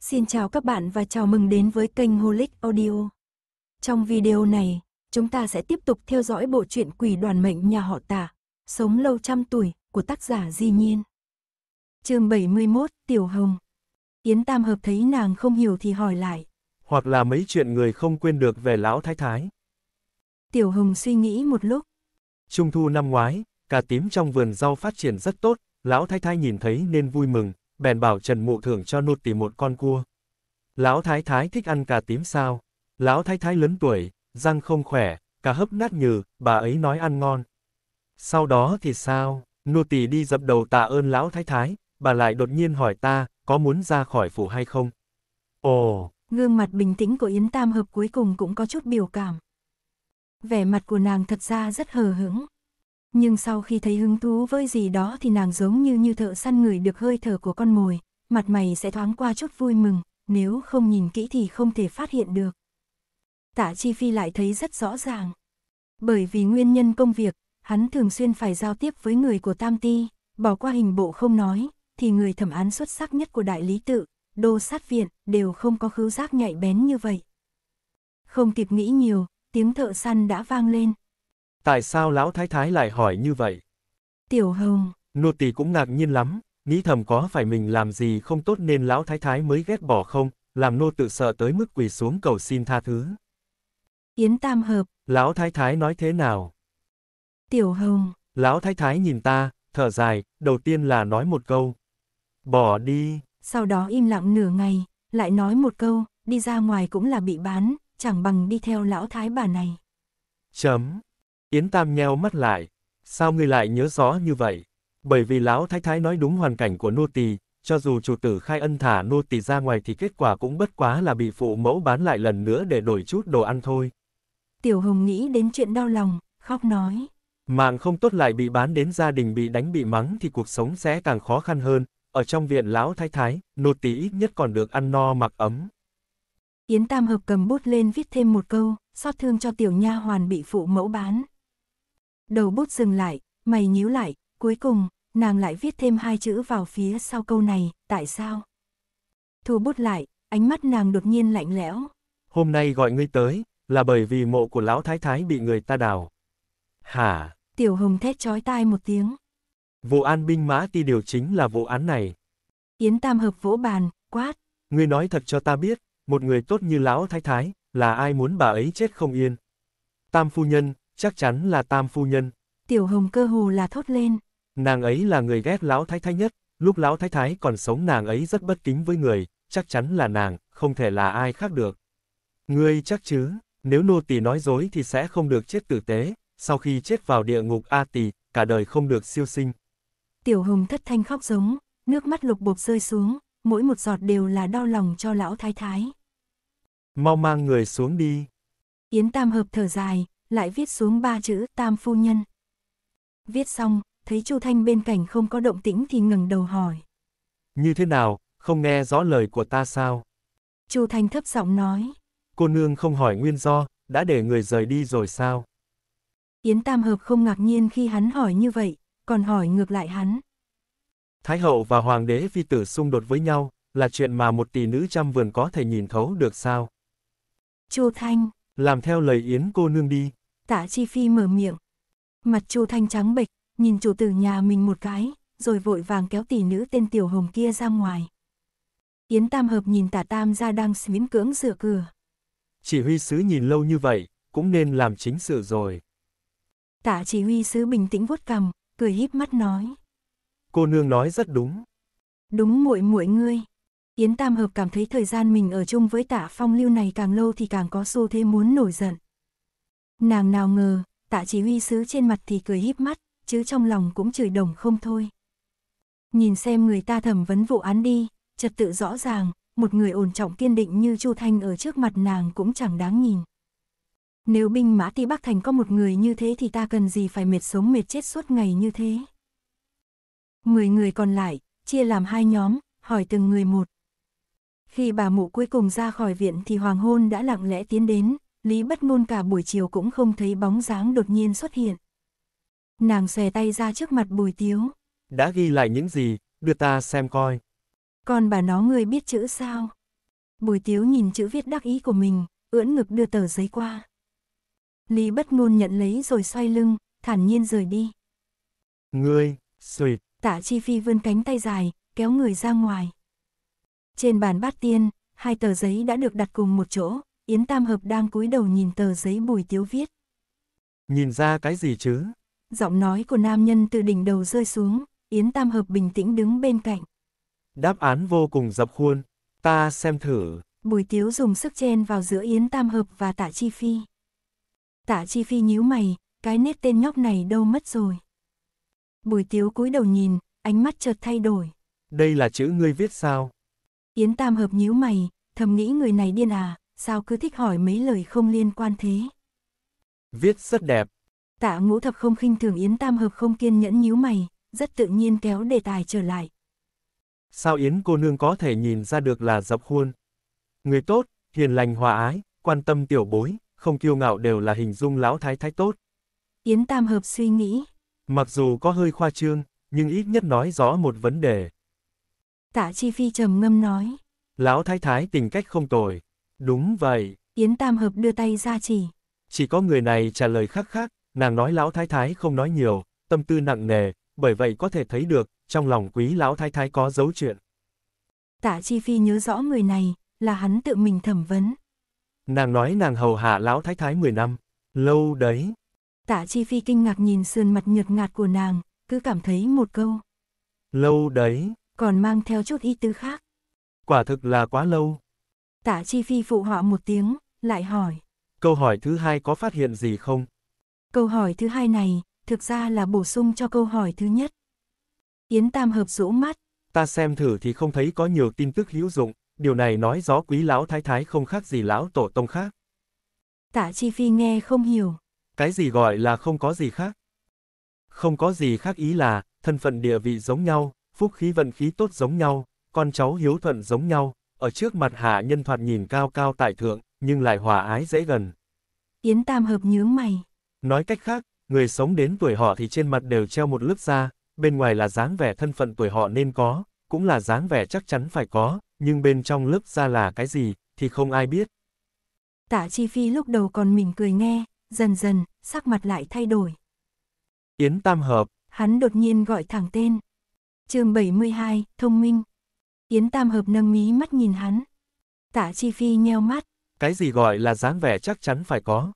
Xin chào các bạn và chào mừng đến với kênh Holic Audio. Trong video này, chúng ta sẽ tiếp tục theo dõi bộ truyện Quỷ đoàn mệnh nhà họ Tả, Sống lâu trăm tuổi của tác giả Di Nhiên. Chương 71, Tiểu Hồng. Yến Tam Hợp thấy nàng không hiểu thì hỏi lại. Hoặc là mấy chuyện người không quên được về lão thái thái. Tiểu Hồng suy nghĩ một lúc. Trung thu năm ngoái, cà tím trong vườn rau phát triển rất tốt, lão thái thái nhìn thấy nên vui mừng, bèn bảo Trần Mụ thưởng cho nụt tỉ một con cua. Lão Thái Thái thích ăn cà tím sao? Lão Thái Thái lớn tuổi, răng không khỏe, cà hấp nát nhừ, bà ấy nói ăn ngon. Sau đó thì sao? nụt tỉ đi dập đầu tạ ơn lão thái thái, bà lại đột nhiên hỏi ta, có muốn ra khỏi phủ hay không? Ồ! Gương mặt bình tĩnh của Yến Tam Hợp cuối cùng cũng có chút biểu cảm. Vẻ mặt của nàng thật ra rất hờ hững nhưng sau khi thấy hứng thú với gì đó thì nàng giống như như thợ săn người được hơi thở của con mồi, mặt mày sẽ thoáng qua chút vui mừng, nếu không nhìn kỹ thì không thể phát hiện được. Tạ Chi Phi lại thấy rất rõ ràng. Bởi vì nguyên nhân công việc, hắn thường xuyên phải giao tiếp với người của Tam Ti, bỏ qua hình bộ không nói, thì người thẩm án xuất sắc nhất của đại lý tự, đô sát viện, đều không có khứu giác nhạy bén như vậy. Không kịp nghĩ nhiều, tiếng thợ săn đã vang lên, Tại sao lão thái thái lại hỏi như vậy? Tiểu hồng. Nô tỳ cũng ngạc nhiên lắm, nghĩ thầm có phải mình làm gì không tốt nên lão thái thái mới ghét bỏ không, làm nô tự sợ tới mức quỳ xuống cầu xin tha thứ. Yến tam hợp. Lão thái thái nói thế nào? Tiểu hồng. Lão thái thái nhìn ta, thở dài, đầu tiên là nói một câu. Bỏ đi. Sau đó im lặng nửa ngày, lại nói một câu, đi ra ngoài cũng là bị bán, chẳng bằng đi theo lão thái bà này. Chấm. Yến Tam nheo mắt lại. Sao ngươi lại nhớ rõ như vậy? Bởi vì lão thái thái nói đúng hoàn cảnh của nô tỳ, cho dù chủ tử khai ân thả nô tỳ ra ngoài thì kết quả cũng bất quá là bị phụ mẫu bán lại lần nữa để đổi chút đồ ăn thôi. Tiểu Hồng nghĩ đến chuyện đau lòng, khóc nói. Mạng không tốt lại bị bán đến gia đình bị đánh bị mắng thì cuộc sống sẽ càng khó khăn hơn. Ở trong viện lão thái thái, nô tỳ ít nhất còn được ăn no mặc ấm. Yến Tam Hợp cầm bút lên viết thêm một câu, xót thương cho tiểu nha hoàn bị phụ mẫu bán. Đầu bút dừng lại, mày nhíu lại, cuối cùng, nàng lại viết thêm hai chữ vào phía sau câu này, tại sao? Thu bút lại, ánh mắt nàng đột nhiên lạnh lẽo. Hôm nay gọi ngươi tới, là bởi vì mộ của lão thái thái bị người ta đào. Hả? Tiểu hồng thét chói tai một tiếng. Vụ an binh mã ti điều chính là vụ án này. Yến Tam Hợp vỗ bàn, quát. Ngươi nói thật cho ta biết, một người tốt như lão thái thái, là ai muốn bà ấy chết không yên. Tam phu nhân, chắc chắn là tam phu nhân. Tiểu hồng cơ hồ là thốt lên. Nàng ấy là người ghét lão thái thái nhất, lúc lão thái thái còn sống nàng ấy rất bất kính với người, chắc chắn là nàng, không thể là ai khác được. Ngươi chắc chứ, nếu nô tỳ nói dối thì sẽ không được chết tử tế, sau khi chết vào địa ngục A tỳ, cả đời không được siêu sinh. Tiểu hồng thất thanh khóc giống, nước mắt lục bột rơi xuống, mỗi một giọt đều là đau lòng cho lão thái thái. Mau mang người xuống đi. Yến Tam Hợp thở dài, lại viết xuống ba chữ tam phu nhân. Viết xong, thấy Chu Thanh bên cạnh không có động tĩnh thì ngừng đầu hỏi. Như thế nào, không nghe rõ lời của ta sao? Chu Thanh thấp giọng nói. Cô nương không hỏi nguyên do, đã để người rời đi rồi sao? Yến Tam Hợp không ngạc nhiên khi hắn hỏi như vậy, còn hỏi ngược lại hắn. Thái hậu và hoàng đế phi tử xung đột với nhau, là chuyện mà một tỷ nữ trăm vườn có thể nhìn thấu được sao? Chu Thanh, làm theo lời Yến cô nương đi tạ chi phi mở miệng. Mặt chu thanh trắng bệch, nhìn chủ tử nhà mình một cái, rồi vội vàng kéo tỷ nữ tên tiểu hồng kia ra ngoài. Yến Tam Hợp nhìn tả Tam ra đang miễn cưỡng dựa cửa. Chỉ huy sứ nhìn lâu như vậy, cũng nên làm chính sự rồi. Tả chỉ huy sứ bình tĩnh vuốt cằm, cười híp mắt nói. Cô nương nói rất đúng. Đúng muội muội ngươi. Yến Tam Hợp cảm thấy thời gian mình ở chung với tả phong lưu này càng lâu thì càng có xu thế muốn nổi giận. Nàng nào ngờ, tạ chỉ huy sứ trên mặt thì cười híp mắt, chứ trong lòng cũng chửi đồng không thôi. Nhìn xem người ta thẩm vấn vụ án đi, trật tự rõ ràng, một người ổn trọng kiên định như Chu Thanh ở trước mặt nàng cũng chẳng đáng nhìn. Nếu binh mã tây Bắc Thành có một người như thế thì ta cần gì phải mệt sống mệt chết suốt ngày như thế. Mười người còn lại, chia làm hai nhóm, hỏi từng người một. Khi bà mụ cuối cùng ra khỏi viện thì hoàng hôn đã lặng lẽ tiến đến, Lý bất ngôn cả buổi chiều cũng không thấy bóng dáng đột nhiên xuất hiện. Nàng xòe tay ra trước mặt bùi tiếu. Đã ghi lại những gì, đưa ta xem coi. Còn bà nó người biết chữ sao? Bùi tiếu nhìn chữ viết đắc ý của mình, ưỡn ngực đưa tờ giấy qua. Lý bất ngôn nhận lấy rồi xoay lưng, thản nhiên rời đi. Ngươi, suyệt. Tạ Chi Phi vươn cánh tay dài, kéo người ra ngoài. Trên bàn bát tiên, hai tờ giấy đã được đặt cùng một chỗ, Yến Tam Hợp đang cúi đầu nhìn tờ giấy Bùi Tiếu viết. Nhìn ra cái gì chứ? Giọng nói của nam nhân từ đỉnh đầu rơi xuống, Yến Tam Hợp bình tĩnh đứng bên cạnh. Đáp án vô cùng dập khuôn, ta xem thử. Bùi Tiếu dùng sức chen vào giữa Yến Tam Hợp và Tạ Chi Phi. Tạ Chi Phi nhíu mày, cái nết tên nhóc này đâu mất rồi. Bùi Tiếu cúi đầu nhìn, ánh mắt chợt thay đổi. Đây là chữ ngươi viết sao? Yến Tam Hợp nhíu mày, thầm nghĩ người này điên à, sao cứ thích hỏi mấy lời không liên quan thế. Viết rất đẹp. Tạ ngũ thập không khinh thường Yến Tam Hợp không kiên nhẫn nhíu mày, rất tự nhiên kéo đề tài trở lại. Sao Yến cô nương có thể nhìn ra được là dọc khuôn? Người tốt, hiền lành hòa ái, quan tâm tiểu bối, không kiêu ngạo đều là hình dung lão thái thái tốt. Yến Tam Hợp suy nghĩ. Mặc dù có hơi khoa trương, nhưng ít nhất nói rõ một vấn đề. Tạ Chi Phi trầm ngâm nói. Lão thái thái tình cách không tồi, Đúng vậy. Yến Tam Hợp đưa tay ra chỉ. Chỉ có người này trả lời khắc khắc, nàng nói lão thái thái không nói nhiều, tâm tư nặng nề, bởi vậy có thể thấy được, trong lòng quý lão thái thái có dấu chuyện. Tạ Chi Phi nhớ rõ người này, là hắn tự mình thẩm vấn. Nàng nói nàng hầu hạ lão thái thái 10 năm, lâu đấy. Tạ Chi Phi kinh ngạc nhìn sườn mặt nhợt ngạt của nàng, cứ cảm thấy một câu. Lâu đấy. Còn mang theo chút ý tứ khác. Quả thực là quá lâu. Tạ Chi Phi phụ họ một tiếng, lại hỏi. Câu hỏi thứ hai có phát hiện gì không? Câu hỏi thứ hai này, thực ra là bổ sung cho câu hỏi thứ nhất. Yến Tam hợp rũ mắt. Ta xem thử thì không thấy có nhiều tin tức hữu dụng, điều này nói rõ quý lão thái thái không khác gì lão tổ tông khác. Tạ Chi Phi nghe không hiểu. Cái gì gọi là không có gì khác? Không có gì khác ý là, thân phận địa vị giống nhau, phúc khí vận khí tốt giống nhau, con cháu hiếu thuận giống nhau, ở trước mặt hạ nhân thoạt nhìn cao cao tại thượng, nhưng lại hòa ái dễ gần. Yến Tam Hợp nhướng mày. Nói cách khác, người sống đến tuổi họ thì trên mặt đều treo một lớp da, bên ngoài là dáng vẻ thân phận tuổi họ nên có, cũng là dáng vẻ chắc chắn phải có, nhưng bên trong lớp da là cái gì, thì không ai biết. Tạ Chi Phi lúc đầu còn mỉm cười nghe, dần dần, sắc mặt lại thay đổi. Yến Tam Hợp. Hắn đột nhiên gọi thẳng tên. Mươi 72, thông minh. Yến Tam Hợp nâng mí mắt nhìn hắn. Tạ Chi Phi nheo mắt. Cái gì gọi là dáng vẻ chắc chắn phải có.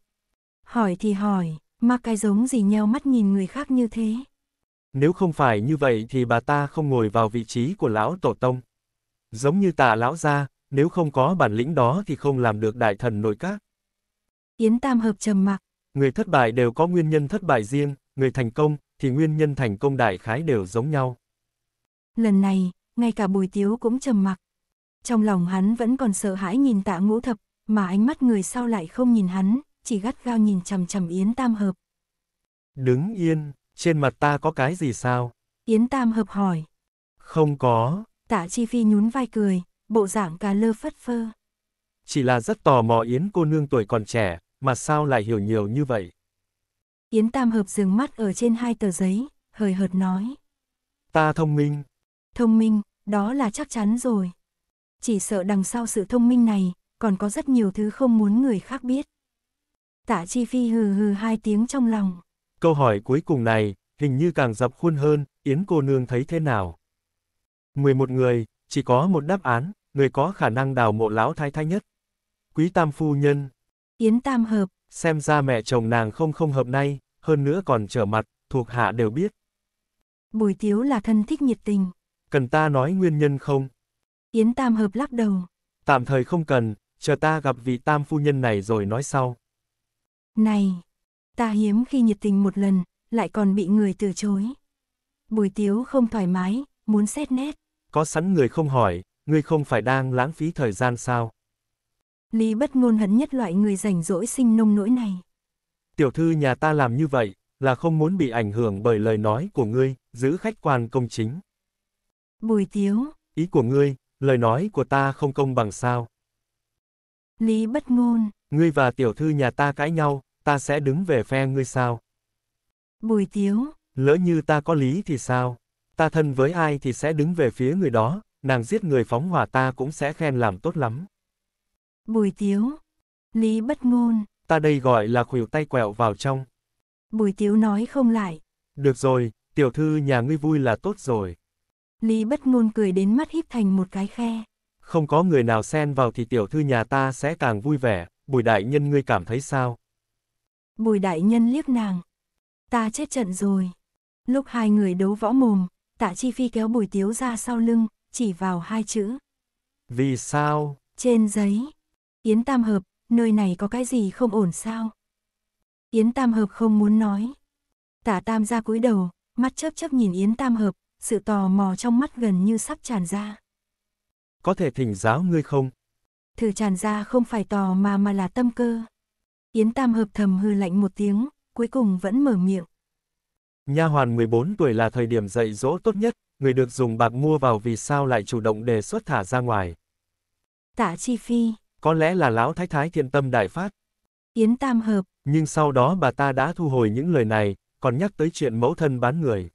Hỏi thì hỏi, mà cái giống gì nheo mắt nhìn người khác như thế. Nếu không phải như vậy thì bà ta không ngồi vào vị trí của lão tổ tông. Giống như tạ lão gia, nếu không có bản lĩnh đó thì không làm được đại thần nội các. Yến Tam Hợp trầm mặc. Người thất bại đều có nguyên nhân thất bại riêng, người thành công thì nguyên nhân thành công đại khái đều giống nhau. Lần này, ngay cả bùi tiếu cũng trầm mặc. Trong lòng hắn vẫn còn sợ hãi nhìn tạ ngũ thập, mà ánh mắt người sau lại không nhìn hắn, chỉ gắt gao nhìn chằm chằm Yến Tam Hợp. Đứng yên, trên mặt ta có cái gì sao? Yến Tam Hợp hỏi. Không có. Tạ Chi Phi nhún vai cười, bộ dạng cà lơ phất phơ. Chỉ là rất tò mò Yến cô nương tuổi còn trẻ, mà sao lại hiểu nhiều như vậy? Yến Tam Hợp dừng mắt ở trên hai tờ giấy, hời hợt nói. Ta thông minh. Thông minh, đó là chắc chắn rồi. Chỉ sợ đằng sau sự thông minh này, còn có rất nhiều thứ không muốn người khác biết. Tạ Chi Phi hừ hừ hai tiếng trong lòng. Câu hỏi cuối cùng này, hình như càng dập khuôn hơn, Yến cô nương thấy thế nào? 11 người, chỉ có một đáp án, người có khả năng đào mộ lão thái thái nhất. Quý tam phu nhân. Yến tam hợp. Xem ra mẹ chồng nàng không không hợp nay, hơn nữa còn trở mặt, thuộc hạ đều biết. Bùi tiếu là thân thích nhiệt tình cần ta nói nguyên nhân không? Yến Tam Hợp lắc đầu. Tạm thời không cần, chờ ta gặp vị Tam phu nhân này rồi nói sau. Này, ta hiếm khi nhiệt tình một lần, lại còn bị người từ chối. Bùi Tiếu không thoải mái, muốn xét nét. Có sẵn người không hỏi, ngươi không phải đang lãng phí thời gian sao? Lý bất ngôn hấn nhất loại người rảnh rỗi sinh nông nỗi này. Tiểu thư nhà ta làm như vậy, là không muốn bị ảnh hưởng bởi lời nói của ngươi, giữ khách quan công chính. Bùi Tiếu. Ý của ngươi, lời nói của ta không công bằng sao. Lý bất ngôn. Ngươi và tiểu thư nhà ta cãi nhau, ta sẽ đứng về phe ngươi sao. Bùi Tiếu. Lỡ như ta có lý thì sao? Ta thân với ai thì sẽ đứng về phía người đó, nàng giết người phóng hỏa ta cũng sẽ khen làm tốt lắm. Bùi Tiếu. Lý bất ngôn. Ta đây gọi là khuỷu tay quẹo vào trong. Bùi Tiếu nói không lại. Được rồi, tiểu thư nhà ngươi vui là tốt rồi. Lý bất ngôn cười đến mắt híp thành một cái khe. Không có người nào xen vào thì tiểu thư nhà ta sẽ càng vui vẻ, bùi đại nhân ngươi cảm thấy sao? Bùi đại nhân liếc nàng. Ta chết trận rồi. Lúc hai người đấu võ mồm, tạ chi phi kéo bùi tiếu ra sau lưng, chỉ vào hai chữ. Vì sao? Trên giấy. Yến Tam Hợp, nơi này có cái gì không ổn sao? Yến Tam Hợp không muốn nói. Tả Tam ra cúi đầu, mắt chớp chớp nhìn Yến Tam Hợp, sự tò mò trong mắt gần như sắp tràn ra. Có thể thỉnh giáo ngươi không? Thử tràn ra không phải tò mà mà là tâm cơ. Yến Tam hợp thầm hư lạnh một tiếng, cuối cùng vẫn mở miệng. Nha hoàn 14 tuổi là thời điểm dạy dỗ tốt nhất, người được dùng bạc mua vào vì sao lại chủ động đề xuất thả ra ngoài. Tạ Chi Phi. Có lẽ là lão thái thái thiện tâm đại phát. Yến Tam Hợp. Nhưng sau đó bà ta đã thu hồi những lời này, còn nhắc tới chuyện mẫu thân bán người.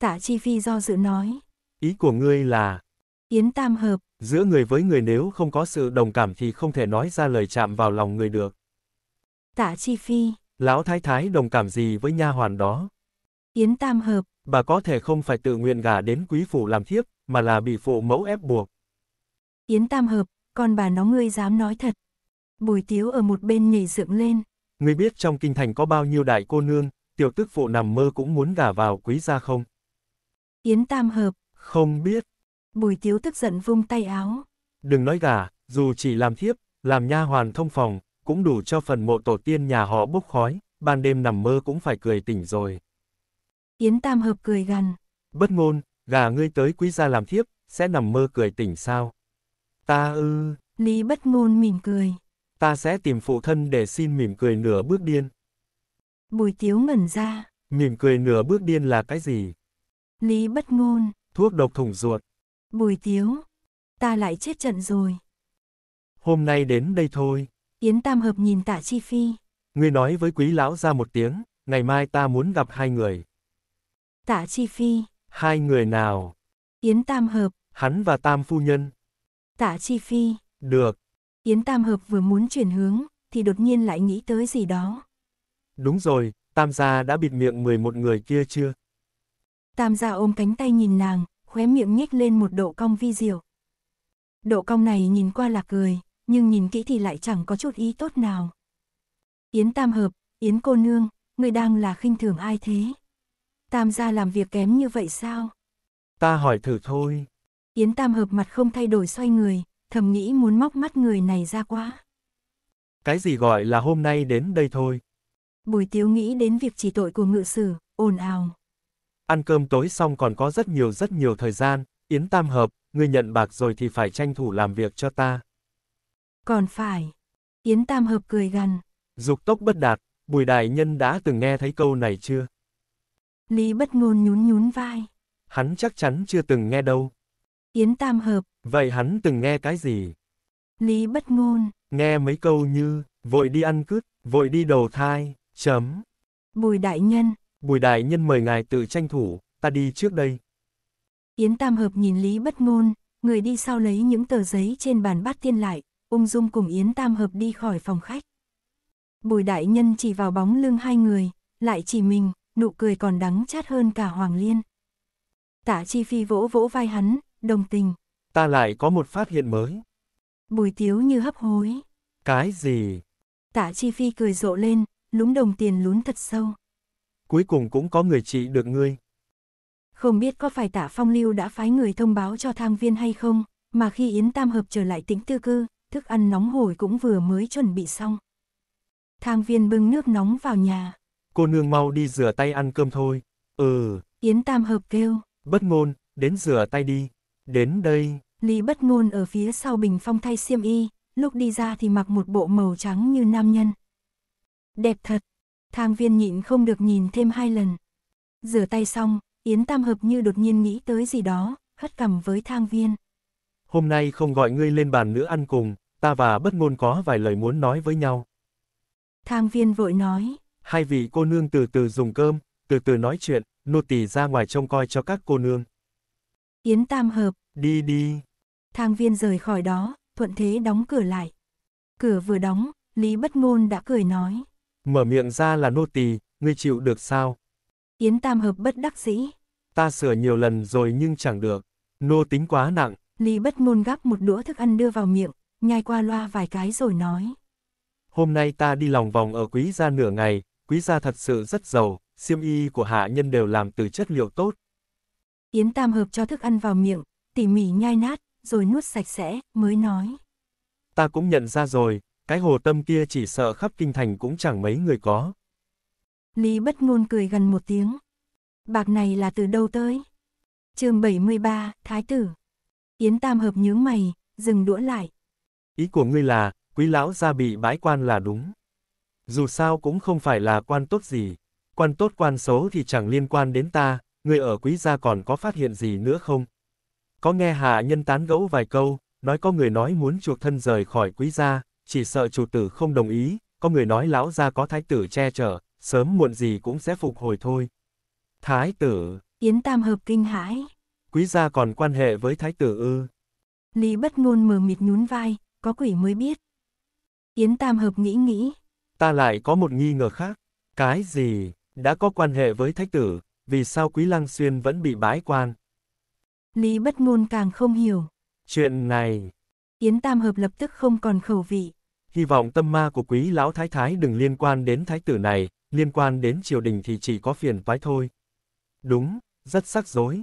Tạ Chi Phi do dự nói. Ý của ngươi là... Yến tam hợp. Giữa người với người nếu không có sự đồng cảm thì không thể nói ra lời chạm vào lòng người được. Tạ Chi Phi. Lão thái thái đồng cảm gì với nha hoàn đó? Yến tam hợp. Bà có thể không phải tự nguyện gả đến quý phủ làm thiếp, mà là bị phụ mẫu ép buộc. Yến tam hợp, còn bà nó ngươi dám nói thật. Bùi tiếu ở một bên nhảy dựng lên. Ngươi biết trong kinh thành có bao nhiêu đại cô nương, tiểu tức phụ nằm mơ cũng muốn gả vào quý gia không? Yến Tam Hợp. Không biết. Bùi Tiếu tức giận vung tay áo. Đừng nói gà, dù chỉ làm thiếp, làm nha hoàn thông phòng, cũng đủ cho phần mộ tổ tiên nhà họ bốc khói, ban đêm nằm mơ cũng phải cười tỉnh rồi. Yến Tam Hợp cười gằn. Bất ngôn, gà ngươi tới quý gia làm thiếp, sẽ nằm mơ cười tỉnh sao? Ta ư... Lý bất ngôn mỉm cười. Ta sẽ tìm phụ thân để xin mỉm cười nửa bước điên. Bùi tiếu ngẩn ra. Mỉm cười nửa bước điên là cái gì? Lý bất ngôn. Thuốc độc thủng ruột. Bùi tiếu. Ta lại chết trận rồi. Hôm nay đến đây thôi. Yến Tam Hợp nhìn tạ Chi Phi. Ngươi nói với quý lão ra một tiếng, ngày mai ta muốn gặp hai người. Tạ Chi Phi. Hai người nào? Yến Tam Hợp. Hắn và Tam Phu Nhân. Tạ Chi Phi. Được. Yến Tam Hợp vừa muốn chuyển hướng, thì đột nhiên lại nghĩ tới gì đó. Đúng rồi, Tam gia đã bịt miệng 11 người kia chưa? Tam gia ôm cánh tay nhìn nàng, khóe miệng nhếch lên một độ cong vi diệu. Độ cong này nhìn qua là cười, nhưng nhìn kỹ thì lại chẳng có chút ý tốt nào. Yến Tam Hợp, Yến cô nương, người đang là khinh thường ai thế? Tam gia làm việc kém như vậy sao? Ta hỏi thử thôi. Yến Tam Hợp mặt không thay đổi xoay người, thầm nghĩ muốn móc mắt người này ra quá. Cái gì gọi là hôm nay đến đây thôi? Bùi Tiếu nghĩ đến việc chỉ tội của ngự sử, ồn ào. Ăn cơm tối xong còn có rất nhiều rất nhiều thời gian, Yến Tam Hợp, ngươi nhận bạc rồi thì phải tranh thủ làm việc cho ta. Còn phải. Yến Tam Hợp cười gần. Dục tốc bất đạt, Bùi Đại Nhân đã từng nghe thấy câu này chưa? Lý bất ngôn nhún nhún vai. Hắn chắc chắn chưa từng nghe đâu. Yến Tam Hợp. Vậy hắn từng nghe cái gì? Lý bất ngôn. Nghe mấy câu như, vội đi ăn cướp, vội đi đầu thai, chấm. Bùi Đại Nhân, Bùi đại nhân mời ngài tự tranh thủ, ta đi trước đây. Yến Tam Hợp nhìn Lý Bất Ngôn, người đi sau lấy những tờ giấy trên bàn bát tiên lại, ung dung cùng Yến Tam Hợp đi khỏi phòng khách. Bùi đại nhân chỉ vào bóng lưng hai người, lại chỉ mình, nụ cười còn đắng chát hơn cả Hoàng Liên. Tạ Chi Phi vỗ vỗ vai hắn, đồng tình. Ta lại có một phát hiện mới. Bùi tiếu như hấp hối. Cái gì? Tạ Chi Phi cười rộ lên, lúng đồng tiền lún thật sâu cuối cùng cũng có người trị được ngươi. Không biết có phải tạ phong lưu đã phái người thông báo cho thang viên hay không, mà khi Yến Tam Hợp trở lại tĩnh tư cư, thức ăn nóng hổi cũng vừa mới chuẩn bị xong. Thang viên bưng nước nóng vào nhà. Cô nương mau đi rửa tay ăn cơm thôi. Ừ. Yến Tam Hợp kêu. Bất ngôn, đến rửa tay đi. Đến đây. Lý bất ngôn ở phía sau bình phong thay xiêm y, lúc đi ra thì mặc một bộ màu trắng như nam nhân. Đẹp thật, Thang viên nhịn không được nhìn thêm hai lần. Rửa tay xong, Yến Tam Hợp như đột nhiên nghĩ tới gì đó, hất cằm với thang viên. Hôm nay không gọi ngươi lên bàn nữa ăn cùng, ta và bất ngôn có vài lời muốn nói với nhau. Thang viên vội nói. Hai vị cô nương từ từ dùng cơm, từ từ nói chuyện, nô tỳ ra ngoài trông coi cho các cô nương. Yến Tam Hợp. Đi đi. Thang viên rời khỏi đó, thuận thế đóng cửa lại. Cửa vừa đóng, Lý Bất Ngôn đã cười nói. Mở miệng ra là nô tỳ, ngươi chịu được sao? Yến Tam Hợp bất đắc dĩ. Ta sửa nhiều lần rồi nhưng chẳng được. Nô tính quá nặng. Lý bất ngôn gắp một đũa thức ăn đưa vào miệng, nhai qua loa vài cái rồi nói. Hôm nay ta đi lòng vòng ở quý gia nửa ngày, quý gia thật sự rất giàu, xiêm y của hạ nhân đều làm từ chất liệu tốt. Yến Tam Hợp cho thức ăn vào miệng, tỉ mỉ nhai nát, rồi nuốt sạch sẽ, mới nói. Ta cũng nhận ra rồi, cái hồ tâm kia chỉ sợ khắp kinh thành cũng chẳng mấy người có. Lý bất ngôn cười gần một tiếng. Bạc này là từ đâu tới? chương 73, Thái tử. Yến Tam Hợp nhướng mày, dừng đũa lại. Ý của ngươi là, quý lão gia bị bãi quan là đúng. Dù sao cũng không phải là quan tốt gì. Quan tốt quan xấu thì chẳng liên quan đến ta, người ở quý gia còn có phát hiện gì nữa không? Có nghe hạ nhân tán gẫu vài câu, nói có người nói muốn chuộc thân rời khỏi quý gia, chỉ sợ chủ tử không đồng ý, có người nói lão gia có thái tử che chở, sớm muộn gì cũng sẽ phục hồi thôi. Thái tử. Yến Tam hợp kinh hãi. Quý gia còn quan hệ với thái tử ư. Lý bất ngôn mờ mịt nhún vai, có quỷ mới biết. Yến Tam hợp nghĩ nghĩ. Ta lại có một nghi ngờ khác. Cái gì, đã có quan hệ với thái tử, vì sao Quý Lăng Xuyên vẫn bị bãi quan? Lý bất ngôn càng không hiểu. Chuyện này. Yến Tam hợp lập tức không còn khẩu vị. Hy vọng tâm ma của quý lão thái thái đừng liên quan đến thái tử này, liên quan đến triều đình thì chỉ có phiền toái thôi. Đúng, rất sắc dối.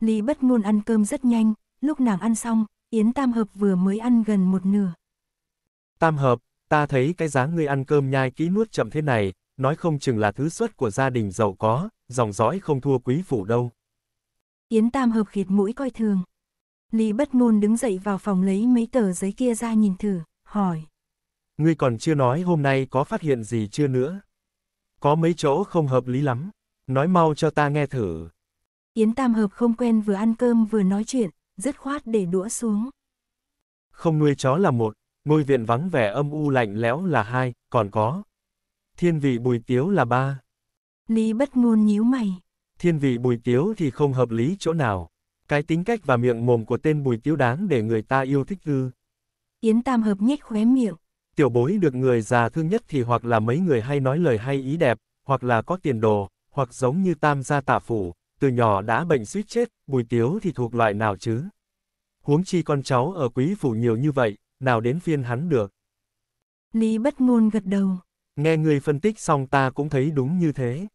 Lý bất ngôn ăn cơm rất nhanh, lúc nàng ăn xong, Yến Tam Hợp vừa mới ăn gần một nửa. Tam Hợp, ta thấy cái dáng ngươi ăn cơm nhai kỹ nuốt chậm thế này, nói không chừng là thứ xuất của gia đình giàu có, dòng dõi không thua quý phủ đâu. Yến Tam Hợp khịt mũi coi thường. Lý bất ngôn đứng dậy vào phòng lấy mấy tờ giấy kia ra nhìn thử, hỏi ngươi còn chưa nói hôm nay có phát hiện gì chưa nữa. Có mấy chỗ không hợp lý lắm, nói mau cho ta nghe thử. Yến Tam Hợp không quen vừa ăn cơm vừa nói chuyện, dứt khoát để đũa xuống. Không nuôi chó là một, ngôi viện vắng vẻ âm u lạnh lẽo là hai, còn có. Thiên vị bùi tiếu là ba. Lý bất ngôn nhíu mày. Thiên vị bùi tiếu thì không hợp lý chỗ nào. Cái tính cách và miệng mồm của tên bùi tiếu đáng để người ta yêu thích ư. Yến Tam Hợp nhếch khóe miệng, Tiểu bối được người già thương nhất thì hoặc là mấy người hay nói lời hay ý đẹp, hoặc là có tiền đồ, hoặc giống như tam gia tạ phủ, từ nhỏ đã bệnh suýt chết, bùi tiếu thì thuộc loại nào chứ? Huống chi con cháu ở quý phủ nhiều như vậy, nào đến phiên hắn được? Lý bất ngôn gật đầu. Nghe người phân tích xong ta cũng thấy đúng như thế.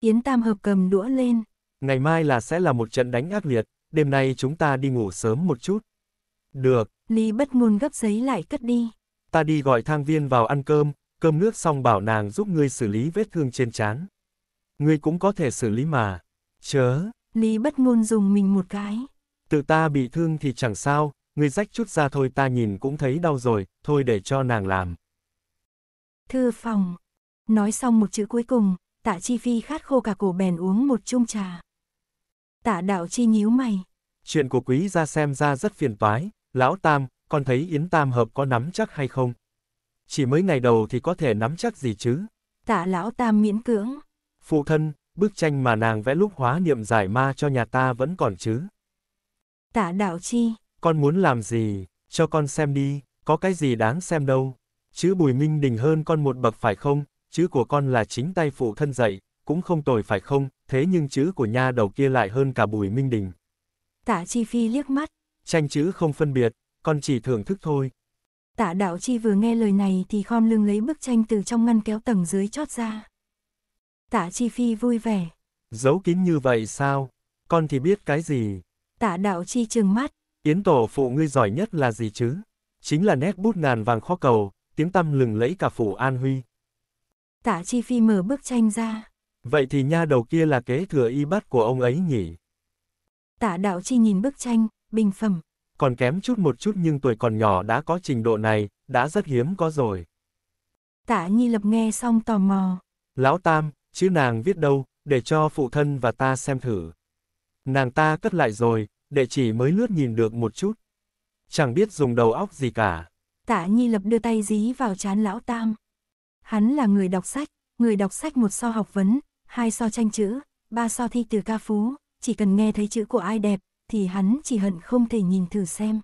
Yến Tam hợp cầm đũa lên. Ngày mai là sẽ là một trận đánh ác liệt, đêm nay chúng ta đi ngủ sớm một chút. Được. Lý bất ngôn gấp giấy lại cất đi ta đi gọi thang viên vào ăn cơm, cơm nước xong bảo nàng giúp ngươi xử lý vết thương trên trán. Ngươi cũng có thể xử lý mà. Chớ. Lý bất ngôn dùng mình một cái. Tự ta bị thương thì chẳng sao, ngươi rách chút ra thôi ta nhìn cũng thấy đau rồi, thôi để cho nàng làm. Thư phòng. Nói xong một chữ cuối cùng, tạ chi phi khát khô cả cổ bèn uống một chung trà. Tạ đạo chi nhíu mày. Chuyện của quý ra xem ra rất phiền toái, lão tam, con thấy Yến Tam Hợp có nắm chắc hay không? Chỉ mới ngày đầu thì có thể nắm chắc gì chứ? Tạ lão Tam miễn cưỡng. Phụ thân, bức tranh mà nàng vẽ lúc hóa niệm giải ma cho nhà ta vẫn còn chứ? Tạ đạo chi. Con muốn làm gì, cho con xem đi, có cái gì đáng xem đâu. Chữ Bùi Minh Đình hơn con một bậc phải không, chữ của con là chính tay phụ thân dạy, cũng không tồi phải không, thế nhưng chữ của nha đầu kia lại hơn cả Bùi Minh Đình. Tạ Chi Phi liếc mắt. Tranh chữ không phân biệt, con chỉ thưởng thức thôi. Tạ đạo chi vừa nghe lời này thì khom lưng lấy bức tranh từ trong ngăn kéo tầng dưới chót ra. Tạ chi phi vui vẻ. Giấu kín như vậy sao? Con thì biết cái gì? Tạ đạo chi trừng mắt. Yến tổ phụ ngươi giỏi nhất là gì chứ? Chính là nét bút ngàn vàng khó cầu, tiếng tăm lừng lẫy cả phủ An Huy. Tạ Chi Phi mở bức tranh ra. Vậy thì nha đầu kia là kế thừa y bắt của ông ấy nhỉ? Tạ Đạo Chi nhìn bức tranh, bình phẩm, còn kém chút một chút nhưng tuổi còn nhỏ đã có trình độ này, đã rất hiếm có rồi. Tạ Nhi Lập nghe xong tò mò. Lão Tam, chữ nàng viết đâu, để cho phụ thân và ta xem thử. Nàng ta cất lại rồi, đệ chỉ mới lướt nhìn được một chút. Chẳng biết dùng đầu óc gì cả. Tạ Nhi Lập đưa tay dí vào chán Lão Tam. Hắn là người đọc sách, người đọc sách một so học vấn, hai so tranh chữ, ba so thi từ ca phú, chỉ cần nghe thấy chữ của ai đẹp, thì hắn chỉ hận không thể nhìn thử xem.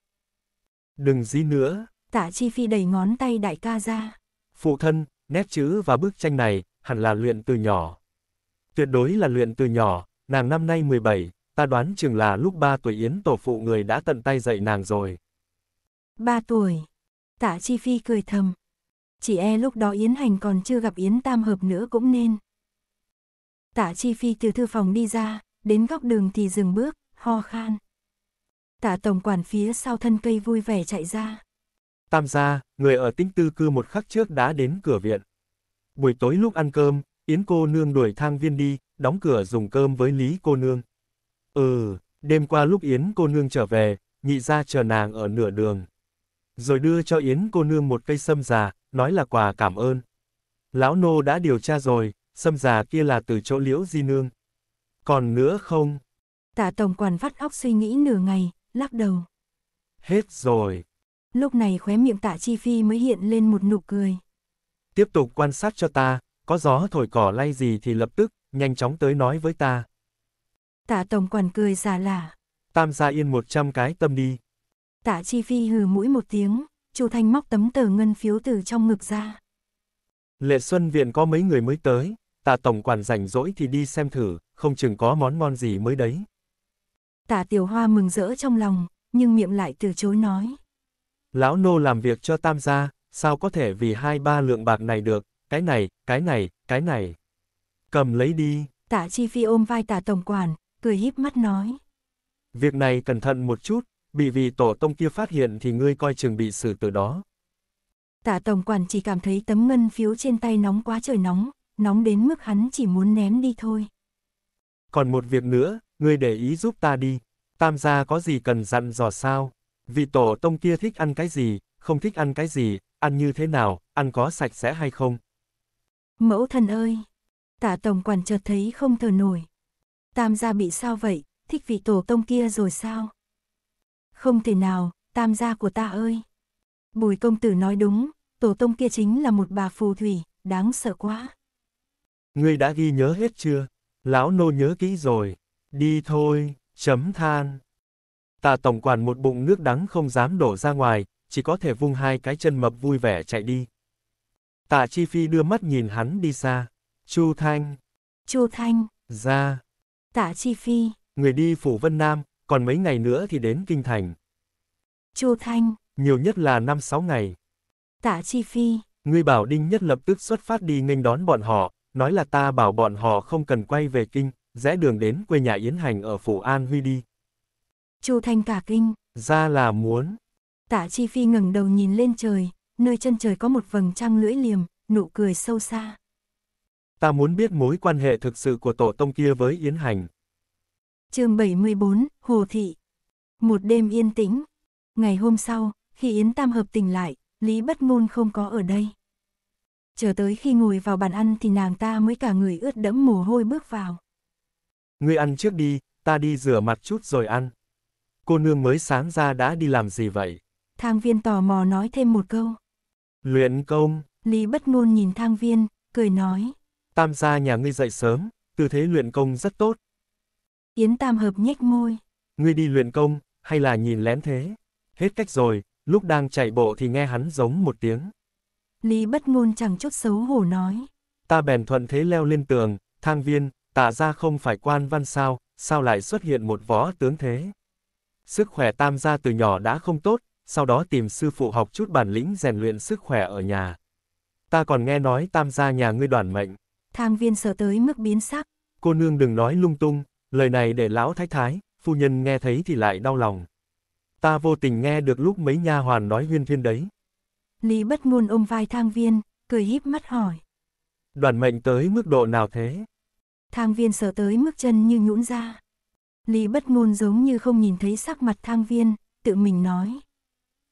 Đừng dí nữa. Tạ Chi Phi đầy ngón tay đại ca ra. Phụ thân, nét chữ và bức tranh này, hẳn là luyện từ nhỏ. Tuyệt đối là luyện từ nhỏ, nàng năm nay 17, ta đoán chừng là lúc 3 tuổi Yến tổ phụ người đã tận tay dạy nàng rồi. 3 tuổi. Tạ Chi Phi cười thầm. Chỉ e lúc đó Yến Hành còn chưa gặp Yến Tam Hợp nữa cũng nên. Tạ Chi Phi từ thư phòng đi ra, đến góc đường thì dừng bước, ho khan. Tạ tổng quản phía sau thân cây vui vẻ chạy ra. Tam gia, người ở tinh tư cư một khắc trước đã đến cửa viện. Buổi tối lúc ăn cơm, Yến cô nương đuổi thang viên đi, đóng cửa dùng cơm với Lý cô nương. Ừ, đêm qua lúc Yến cô nương trở về, nhị ra chờ nàng ở nửa đường. Rồi đưa cho Yến cô nương một cây sâm già, nói là quà cảm ơn. Lão nô đã điều tra rồi, sâm già kia là từ chỗ liễu di nương. Còn nữa không? Tạ tổng quản vắt óc suy nghĩ nửa ngày, lắc đầu. Hết rồi. Lúc này khóe miệng tạ chi phi mới hiện lên một nụ cười. Tiếp tục quan sát cho ta, có gió thổi cỏ lay gì thì lập tức, nhanh chóng tới nói với ta. Tạ tổng quản cười già lả. Tam gia yên một trăm cái tâm đi. Tạ chi phi hừ mũi một tiếng, Chu Thanh móc tấm tờ ngân phiếu từ trong ngực ra. Lệ Xuân Viện có mấy người mới tới, tạ tổng quản rảnh rỗi thì đi xem thử, không chừng có món ngon gì mới đấy. Tả tiểu hoa mừng rỡ trong lòng, nhưng miệng lại từ chối nói. Lão nô làm việc cho tam gia, sao có thể vì hai ba lượng bạc này được, cái này, cái này, cái này. Cầm lấy đi. Tả chi phi ôm vai Tả tổng quản, cười híp mắt nói. Việc này cẩn thận một chút, bị vì tổ tông kia phát hiện thì ngươi coi chừng bị xử từ đó. Tả tổng quản chỉ cảm thấy tấm ngân phiếu trên tay nóng quá trời nóng, nóng đến mức hắn chỉ muốn ném đi thôi. Còn một việc nữa, ngươi để ý giúp ta đi, tam gia có gì cần dặn dò sao? Vị tổ tông kia thích ăn cái gì, không thích ăn cái gì, ăn như thế nào, ăn có sạch sẽ hay không? Mẫu thần ơi! Tả tổng quản chợt thấy không thở nổi. Tam gia bị sao vậy, thích vị tổ tông kia rồi sao? Không thể nào, tam gia của ta ơi! Bùi công tử nói đúng, tổ tông kia chính là một bà phù thủy, đáng sợ quá. Ngươi đã ghi nhớ hết chưa? Lão nô nhớ kỹ rồi. Đi thôi, chấm than. Tạ tổng quản một bụng nước đắng không dám đổ ra ngoài, chỉ có thể vung hai cái chân mập vui vẻ chạy đi. Tạ Chi Phi đưa mắt nhìn hắn đi xa. Chu Thanh. Chu Thanh. Ra. Tạ Chi Phi. Người đi phủ Vân Nam, còn mấy ngày nữa thì đến Kinh Thành. Chu Thanh. Nhiều nhất là 5-6 ngày. Tạ Chi Phi. Ngươi bảo Đinh Nhất lập tức xuất phát đi nghênh đón bọn họ, nói là ta bảo bọn họ không cần quay về Kinh rẽ đường đến quê nhà Yến Hành ở phủ An Huy đi. Chu Thanh cả kinh. Ra là muốn. Tạ Chi Phi ngẩng đầu nhìn lên trời, nơi chân trời có một vầng trăng lưỡi liềm, nụ cười sâu xa. Ta muốn biết mối quan hệ thực sự của tổ tông kia với Yến Hành. chương 74, Hồ Thị. Một đêm yên tĩnh. Ngày hôm sau, khi Yến Tam hợp tỉnh lại, Lý Bất Ngôn không có ở đây. Chờ tới khi ngồi vào bàn ăn thì nàng ta mới cả người ướt đẫm mồ hôi bước vào ngươi ăn trước đi, ta đi rửa mặt chút rồi ăn. Cô nương mới sáng ra đã đi làm gì vậy? Thang viên tò mò nói thêm một câu. Luyện công. Lý bất ngôn nhìn thang viên, cười nói. Tam gia nhà ngươi dậy sớm, tư thế luyện công rất tốt. Yến Tam hợp nhếch môi. Ngươi đi luyện công, hay là nhìn lén thế? Hết cách rồi, lúc đang chạy bộ thì nghe hắn giống một tiếng. Lý bất ngôn chẳng chút xấu hổ nói. Ta bèn thuận thế leo lên tường, thang viên, tạ gia không phải quan văn sao, sao lại xuất hiện một võ tướng thế? Sức khỏe tam gia từ nhỏ đã không tốt, sau đó tìm sư phụ học chút bản lĩnh rèn luyện sức khỏe ở nhà. Ta còn nghe nói tam gia nhà ngươi đoàn mệnh. Thang viên sợ tới mức biến sắc. Cô nương đừng nói lung tung, lời này để lão thái thái, phu nhân nghe thấy thì lại đau lòng. Ta vô tình nghe được lúc mấy nha hoàn nói huyên thuyên đấy. Lý bất ngôn ôm vai thang viên, cười híp mắt hỏi. Đoàn mệnh tới mức độ nào thế? thang viên sờ tới mức chân như nhũn ra. Lý bất ngôn giống như không nhìn thấy sắc mặt thang viên, tự mình nói.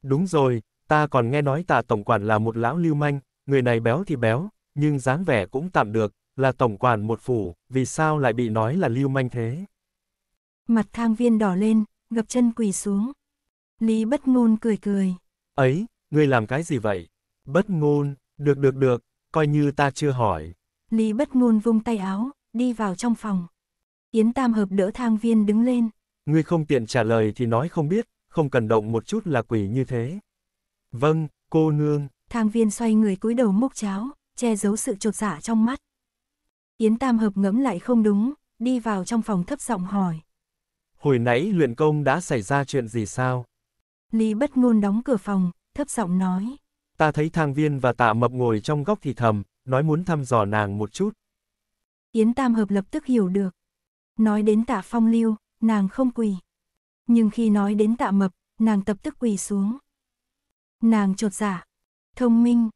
Đúng rồi, ta còn nghe nói tạ tổng quản là một lão lưu manh, người này béo thì béo, nhưng dáng vẻ cũng tạm được, là tổng quản một phủ, vì sao lại bị nói là lưu manh thế? Mặt thang viên đỏ lên, gập chân quỳ xuống. Lý bất ngôn cười cười. Ấy, ngươi làm cái gì vậy? Bất ngôn, được được được, coi như ta chưa hỏi. Lý bất ngôn vung tay áo, đi vào trong phòng. Yến Tam Hợp đỡ thang viên đứng lên. Ngươi không tiện trả lời thì nói không biết, không cần động một chút là quỷ như thế. Vâng, cô nương. Thang viên xoay người cúi đầu múc cháo, che giấu sự trột dạ trong mắt. Yến Tam Hợp ngẫm lại không đúng, đi vào trong phòng thấp giọng hỏi. Hồi nãy luyện công đã xảy ra chuyện gì sao? Lý bất ngôn đóng cửa phòng, thấp giọng nói. Ta thấy thang viên và tạ mập ngồi trong góc thì thầm, nói muốn thăm dò nàng một chút. Yến Tam Hợp lập tức hiểu được. Nói đến tạ phong lưu, nàng không quỳ. Nhưng khi nói đến tạ mập, nàng tập tức quỳ xuống. Nàng trột giả, dạ. thông minh.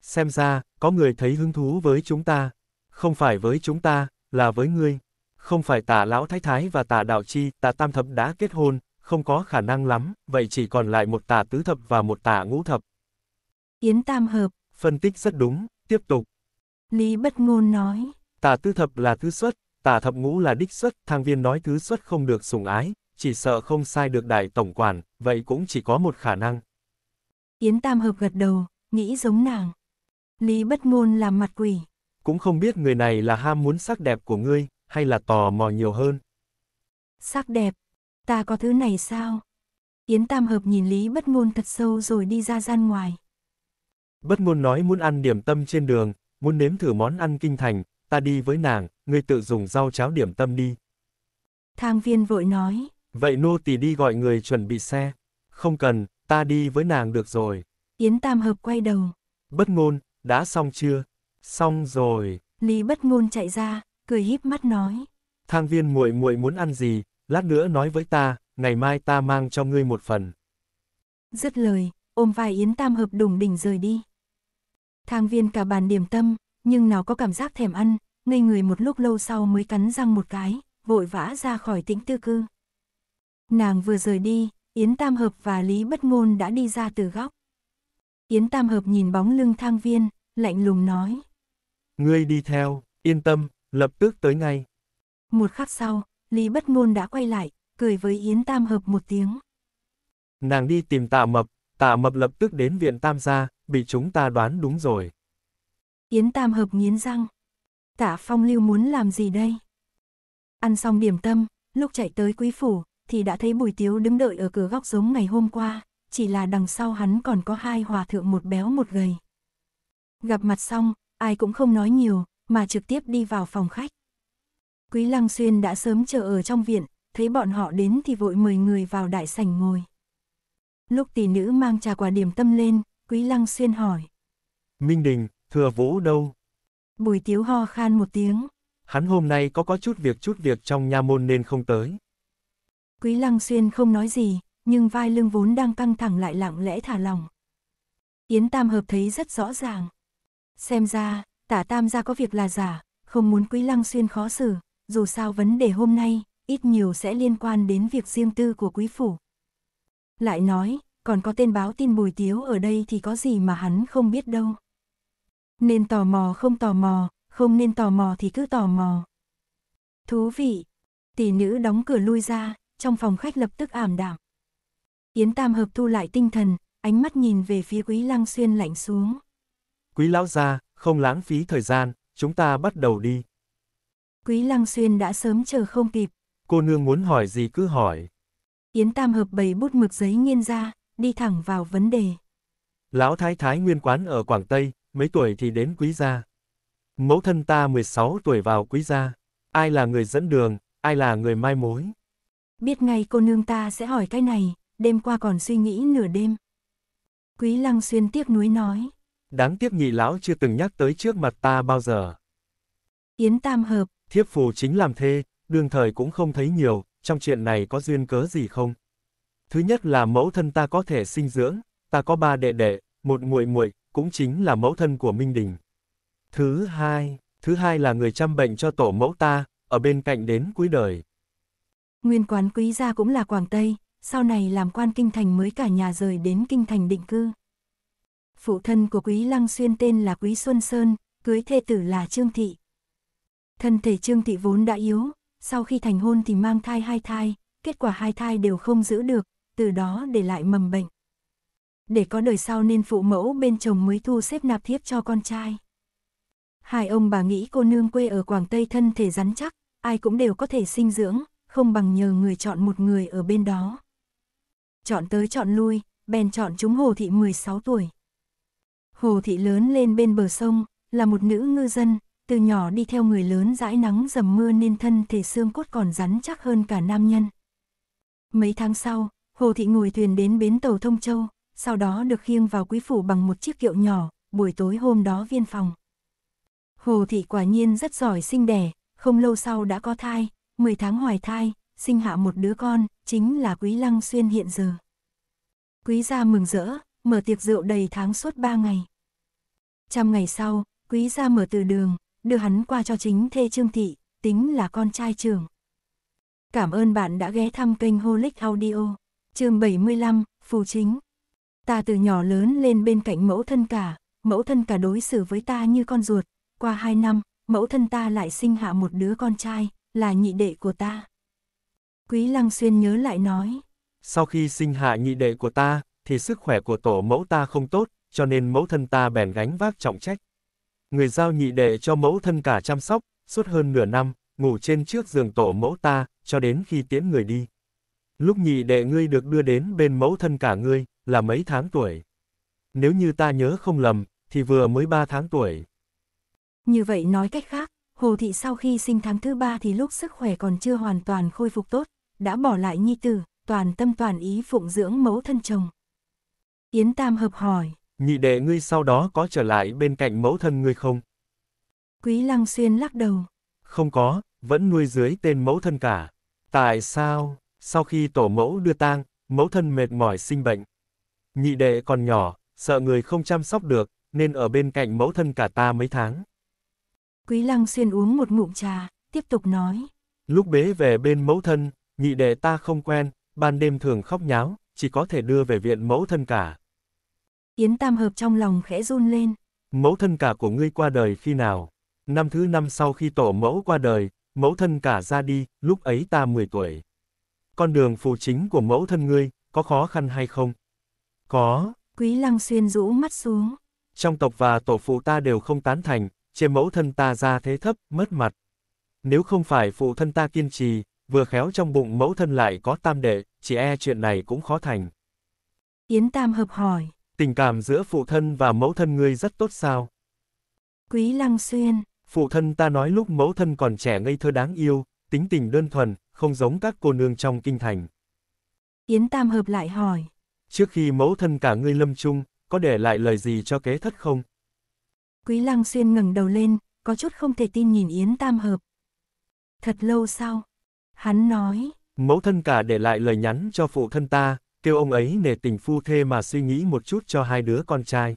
Xem ra, có người thấy hứng thú với chúng ta. Không phải với chúng ta, là với ngươi. Không phải Tạ lão thái thái và Tạ đạo chi, Tạ tam thập đã kết hôn, không có khả năng lắm, vậy chỉ còn lại một Tạ tứ thập và một Tạ ngũ thập. Yến tam hợp. Phân tích rất đúng, tiếp tục. Lý bất ngôn nói. Tả tư thập là thứ xuất, tả thập ngũ là đích xuất, thang viên nói thứ xuất không được sủng ái, chỉ sợ không sai được đại tổng quản, vậy cũng chỉ có một khả năng. Yến Tam Hợp gật đầu, nghĩ giống nàng. Lý bất ngôn làm mặt quỷ. Cũng không biết người này là ham muốn sắc đẹp của ngươi, hay là tò mò nhiều hơn. Sắc đẹp, ta có thứ này sao? Yến Tam Hợp nhìn Lý bất ngôn thật sâu rồi đi ra gian ngoài. Bất ngôn nói muốn ăn điểm tâm trên đường, muốn nếm thử món ăn kinh thành, ta đi với nàng, ngươi tự dùng rau cháo điểm tâm đi. Thang viên vội nói. Vậy nô tỳ đi gọi người chuẩn bị xe. Không cần, ta đi với nàng được rồi. Yến Tam Hợp quay đầu. Bất ngôn, đã xong chưa? Xong rồi. Lý Bất ngôn chạy ra, cười híp mắt nói. Thang viên muội muội muốn ăn gì, lát nữa nói với ta, ngày mai ta mang cho ngươi một phần. Dứt lời, ôm vai Yến Tam Hợp đùng đỉnh rời đi. Thang viên cả bàn điểm tâm, nhưng nào có cảm giác thèm ăn, ngây người một lúc lâu sau mới cắn răng một cái, vội vã ra khỏi tĩnh tư cư. Nàng vừa rời đi, Yến Tam Hợp và Lý Bất Ngôn đã đi ra từ góc. Yến Tam Hợp nhìn bóng lưng thang viên, lạnh lùng nói. Ngươi đi theo, yên tâm, lập tức tới ngay. Một khắc sau, Lý Bất Ngôn đã quay lại, cười với Yến Tam Hợp một tiếng. Nàng đi tìm tạ mập, tạ mập lập tức đến viện tam gia, bị chúng ta đoán đúng rồi. Yến Tam Hợp nghiến răng. Tả Phong Lưu muốn làm gì đây? Ăn xong điểm tâm, lúc chạy tới quý phủ, thì đã thấy Bùi Tiếu đứng đợi ở cửa góc giống ngày hôm qua, chỉ là đằng sau hắn còn có hai hòa thượng một béo một gầy. Gặp mặt xong, ai cũng không nói nhiều, mà trực tiếp đi vào phòng khách. Quý Lăng Xuyên đã sớm chờ ở trong viện, thấy bọn họ đến thì vội mời người vào đại sảnh ngồi. Lúc tỷ nữ mang trà quả điểm tâm lên, Quý Lăng Xuyên hỏi. Minh Đình, Thừa vũ đâu? Bùi tiếu ho khan một tiếng. Hắn hôm nay có có chút việc chút việc trong nha môn nên không tới. Quý lăng xuyên không nói gì, nhưng vai lưng vốn đang căng thẳng lại lặng lẽ thả lòng. Yến Tam Hợp thấy rất rõ ràng. Xem ra, tả Tam gia có việc là giả, không muốn Quý Lăng Xuyên khó xử, dù sao vấn đề hôm nay, ít nhiều sẽ liên quan đến việc riêng tư của Quý Phủ. Lại nói, còn có tên báo tin Bùi Tiếu ở đây thì có gì mà hắn không biết đâu. Nên tò mò không tò mò, không nên tò mò thì cứ tò mò. Thú vị. Tỷ nữ đóng cửa lui ra, trong phòng khách lập tức ảm đạm. Yến Tam hợp thu lại tinh thần, ánh mắt nhìn về phía Quý Lăng Xuyên lạnh xuống. Quý lão gia, không lãng phí thời gian, chúng ta bắt đầu đi. Quý Lăng Xuyên đã sớm chờ không kịp. Cô nương muốn hỏi gì cứ hỏi. Yến Tam hợp bầy bút mực giấy nghiên ra, đi thẳng vào vấn đề. Lão Thái Thái Nguyên Quán ở Quảng Tây, mấy tuổi thì đến quý gia. Mẫu thân ta 16 tuổi vào quý gia, ai là người dẫn đường, ai là người mai mối. Biết ngay cô nương ta sẽ hỏi cái này, đêm qua còn suy nghĩ nửa đêm. Quý Lăng Xuyên tiếc nuối nói. Đáng tiếc nhị lão chưa từng nhắc tới trước mặt ta bao giờ. Yến Tam Hợp. Thiếp phù chính làm thê, đương thời cũng không thấy nhiều, trong chuyện này có duyên cớ gì không? Thứ nhất là mẫu thân ta có thể sinh dưỡng, ta có ba đệ đệ, một muội muội, cũng chính là mẫu thân của Minh Đình. Thứ hai, thứ hai là người chăm bệnh cho tổ mẫu ta, ở bên cạnh đến cuối đời. Nguyên quán quý gia cũng là Quảng Tây, sau này làm quan kinh thành mới cả nhà rời đến kinh thành định cư. Phụ thân của quý Lăng Xuyên tên là quý Xuân Sơn, cưới thê tử là Trương Thị. Thân thể Trương Thị vốn đã yếu, sau khi thành hôn thì mang thai hai thai, kết quả hai thai đều không giữ được, từ đó để lại mầm bệnh để có đời sau nên phụ mẫu bên chồng mới thu xếp nạp thiếp cho con trai. Hai ông bà nghĩ cô nương quê ở Quảng Tây thân thể rắn chắc, ai cũng đều có thể sinh dưỡng, không bằng nhờ người chọn một người ở bên đó. Chọn tới chọn lui, bèn chọn chúng Hồ Thị 16 tuổi. Hồ Thị lớn lên bên bờ sông, là một nữ ngư dân, từ nhỏ đi theo người lớn dãi nắng dầm mưa nên thân thể xương cốt còn rắn chắc hơn cả nam nhân. Mấy tháng sau, Hồ Thị ngồi thuyền đến bến tàu Thông Châu, sau đó được khiêng vào quý phủ bằng một chiếc kiệu nhỏ, buổi tối hôm đó viên phòng. Hồ thị quả nhiên rất giỏi sinh đẻ, không lâu sau đã có thai, 10 tháng hoài thai, sinh hạ một đứa con, chính là Quý Lăng Xuyên hiện giờ. Quý gia mừng rỡ, mở tiệc rượu đầy tháng suốt ba ngày. Trăm ngày sau, Quý gia mở từ đường, đưa hắn qua cho chính thê Trương Thị, tính là con trai trưởng. Cảm ơn bạn đã ghé thăm kênh Holic Audio, chương 75, Phù Chính. Ta từ nhỏ lớn lên bên cạnh mẫu thân cả, mẫu thân cả đối xử với ta như con ruột. Qua hai năm, mẫu thân ta lại sinh hạ một đứa con trai, là nhị đệ của ta. Quý Lăng Xuyên nhớ lại nói. Sau khi sinh hạ nhị đệ của ta, thì sức khỏe của tổ mẫu ta không tốt, cho nên mẫu thân ta bèn gánh vác trọng trách. Người giao nhị đệ cho mẫu thân cả chăm sóc, suốt hơn nửa năm, ngủ trên trước giường tổ mẫu ta, cho đến khi tiễn người đi. Lúc nhị đệ ngươi được đưa đến bên mẫu thân cả ngươi, là mấy tháng tuổi. Nếu như ta nhớ không lầm, thì vừa mới 3 tháng tuổi. Như vậy nói cách khác, Hồ Thị sau khi sinh tháng thứ 3 thì lúc sức khỏe còn chưa hoàn toàn khôi phục tốt, đã bỏ lại nhi tử, toàn tâm toàn ý phụng dưỡng mẫu thân chồng. Yến Tam hợp hỏi. Nhị đệ ngươi sau đó có trở lại bên cạnh mẫu thân ngươi không? Quý Lăng Xuyên lắc đầu. Không có, vẫn nuôi dưới tên mẫu thân cả. Tại sao, sau khi tổ mẫu đưa tang, mẫu thân mệt mỏi sinh bệnh, Nhị đệ còn nhỏ, sợ người không chăm sóc được, nên ở bên cạnh mẫu thân cả ta mấy tháng. Quý Lăng Xuyên uống một ngụm trà, tiếp tục nói. Lúc bế về bên mẫu thân, nhị đệ ta không quen, ban đêm thường khóc nháo, chỉ có thể đưa về viện mẫu thân cả. Yến Tam Hợp trong lòng khẽ run lên. Mẫu thân cả của ngươi qua đời khi nào? Năm thứ năm sau khi tổ mẫu qua đời, mẫu thân cả ra đi, lúc ấy ta 10 tuổi. Con đường phù chính của mẫu thân ngươi, có khó khăn hay không? Có. Quý Lăng Xuyên rũ mắt xuống. Trong tộc và tổ phụ ta đều không tán thành, chê mẫu thân ta ra thế thấp, mất mặt. Nếu không phải phụ thân ta kiên trì, vừa khéo trong bụng mẫu thân lại có tam đệ, chỉ e chuyện này cũng khó thành. Yến Tam hợp hỏi. Tình cảm giữa phụ thân và mẫu thân ngươi rất tốt sao? Quý Lăng Xuyên. Phụ thân ta nói lúc mẫu thân còn trẻ ngây thơ đáng yêu, tính tình đơn thuần, không giống các cô nương trong kinh thành. Yến Tam hợp lại hỏi. Trước khi mẫu thân cả ngươi lâm chung, có để lại lời gì cho kế thất không? Quý Lăng Xuyên ngẩng đầu lên, có chút không thể tin nhìn Yến Tam Hợp. Thật lâu sau, hắn nói. Mẫu thân cả để lại lời nhắn cho phụ thân ta, kêu ông ấy nể tình phu thê mà suy nghĩ một chút cho hai đứa con trai.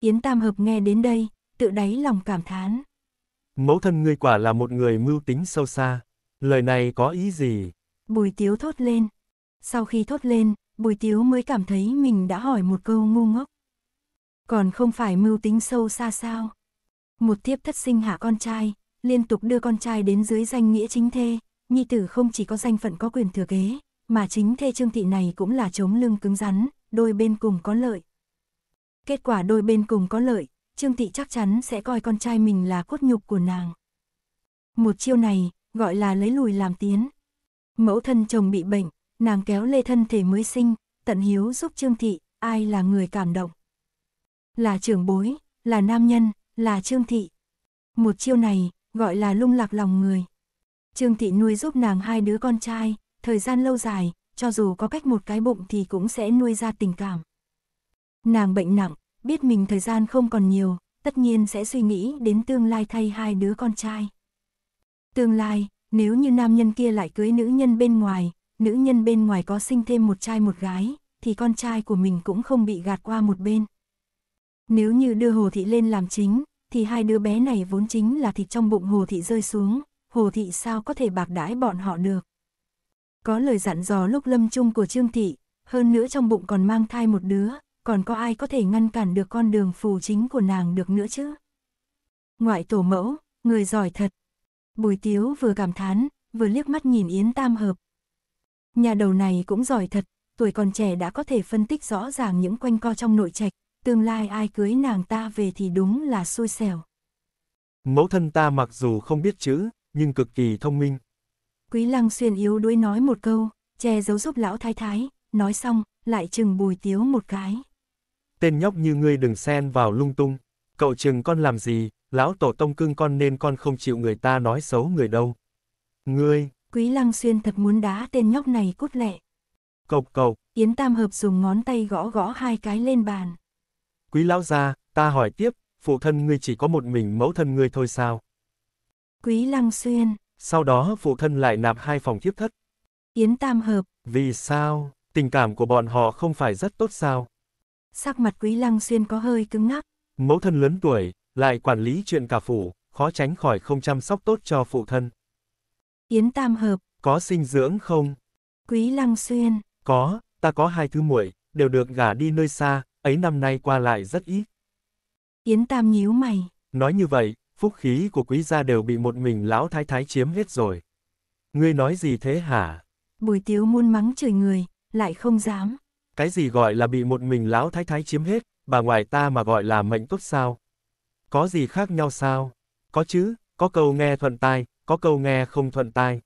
Yến Tam Hợp nghe đến đây, tự đáy lòng cảm thán. Mẫu thân ngươi quả là một người mưu tính sâu xa. Lời này có ý gì? Bùi tiếu thốt lên. Sau khi thốt lên, Bùi Tiếu mới cảm thấy mình đã hỏi một câu ngu ngốc. Còn không phải mưu tính sâu xa sao. Một thiếp thất sinh hạ con trai, liên tục đưa con trai đến dưới danh nghĩa chính thê, nhi tử không chỉ có danh phận có quyền thừa kế, mà chính thê trương thị này cũng là chống lưng cứng rắn, đôi bên cùng có lợi. Kết quả đôi bên cùng có lợi, trương thị chắc chắn sẽ coi con trai mình là cốt nhục của nàng. Một chiêu này, gọi là lấy lùi làm tiến. Mẫu thân chồng bị bệnh, nàng kéo lê thân thể mới sinh, tận hiếu giúp Trương Thị, ai là người cảm động. Là trưởng bối, là nam nhân, là Trương Thị. Một chiêu này, gọi là lung lạc lòng người. Trương Thị nuôi giúp nàng hai đứa con trai, thời gian lâu dài, cho dù có cách một cái bụng thì cũng sẽ nuôi ra tình cảm. Nàng bệnh nặng, biết mình thời gian không còn nhiều, tất nhiên sẽ suy nghĩ đến tương lai thay hai đứa con trai. Tương lai, nếu như nam nhân kia lại cưới nữ nhân bên ngoài, nữ nhân bên ngoài có sinh thêm một trai một gái, thì con trai của mình cũng không bị gạt qua một bên. Nếu như đưa Hồ Thị lên làm chính, thì hai đứa bé này vốn chính là thịt trong bụng Hồ Thị rơi xuống, Hồ Thị sao có thể bạc đãi bọn họ được. Có lời dặn dò lúc lâm chung của Trương Thị, hơn nữa trong bụng còn mang thai một đứa, còn có ai có thể ngăn cản được con đường phù chính của nàng được nữa chứ? Ngoại tổ mẫu, người giỏi thật. Bùi Tiếu vừa cảm thán, vừa liếc mắt nhìn Yến Tam Hợp, Nhà đầu này cũng giỏi thật, tuổi còn trẻ đã có thể phân tích rõ ràng những quanh co trong nội trạch, tương lai ai cưới nàng ta về thì đúng là xui xẻo. Mẫu thân ta mặc dù không biết chữ, nhưng cực kỳ thông minh. Quý Lăng Xuyên yếu đuối nói một câu, che giấu giúp lão thái thái, nói xong, lại chừng bùi tiếu một cái. Tên nhóc như ngươi đừng xen vào lung tung, cậu chừng con làm gì, lão tổ tông cưng con nên con không chịu người ta nói xấu người đâu. Ngươi, Quý Lăng Xuyên thật muốn đá tên nhóc này cút lẹ. Cộc cộc. Yến Tam Hợp dùng ngón tay gõ gõ hai cái lên bàn. Quý lão gia, ta hỏi tiếp, phụ thân ngươi chỉ có một mình mẫu thân ngươi thôi sao? Quý Lăng Xuyên. Sau đó phụ thân lại nạp hai phòng tiếp thất. Yến Tam Hợp. Vì sao? Tình cảm của bọn họ không phải rất tốt sao? Sắc mặt Quý Lăng Xuyên có hơi cứng ngắc. Mẫu thân lớn tuổi, lại quản lý chuyện cả phủ, khó tránh khỏi không chăm sóc tốt cho phụ thân. Yến Tam Hợp. Có sinh dưỡng không? Quý Lăng Xuyên. Có, ta có hai thứ muội, đều được gả đi nơi xa, ấy năm nay qua lại rất ít. Yến Tam nhíu mày. Nói như vậy, phúc khí của quý gia đều bị một mình lão thái thái chiếm hết rồi. Ngươi nói gì thế hả? Bùi tiếu muôn mắng trời người, lại không dám. Cái gì gọi là bị một mình lão thái thái chiếm hết, bà ngoại ta mà gọi là mệnh tốt sao? Có gì khác nhau sao? Có chứ, có câu nghe thuận tai, có câu nghe không thuận tai.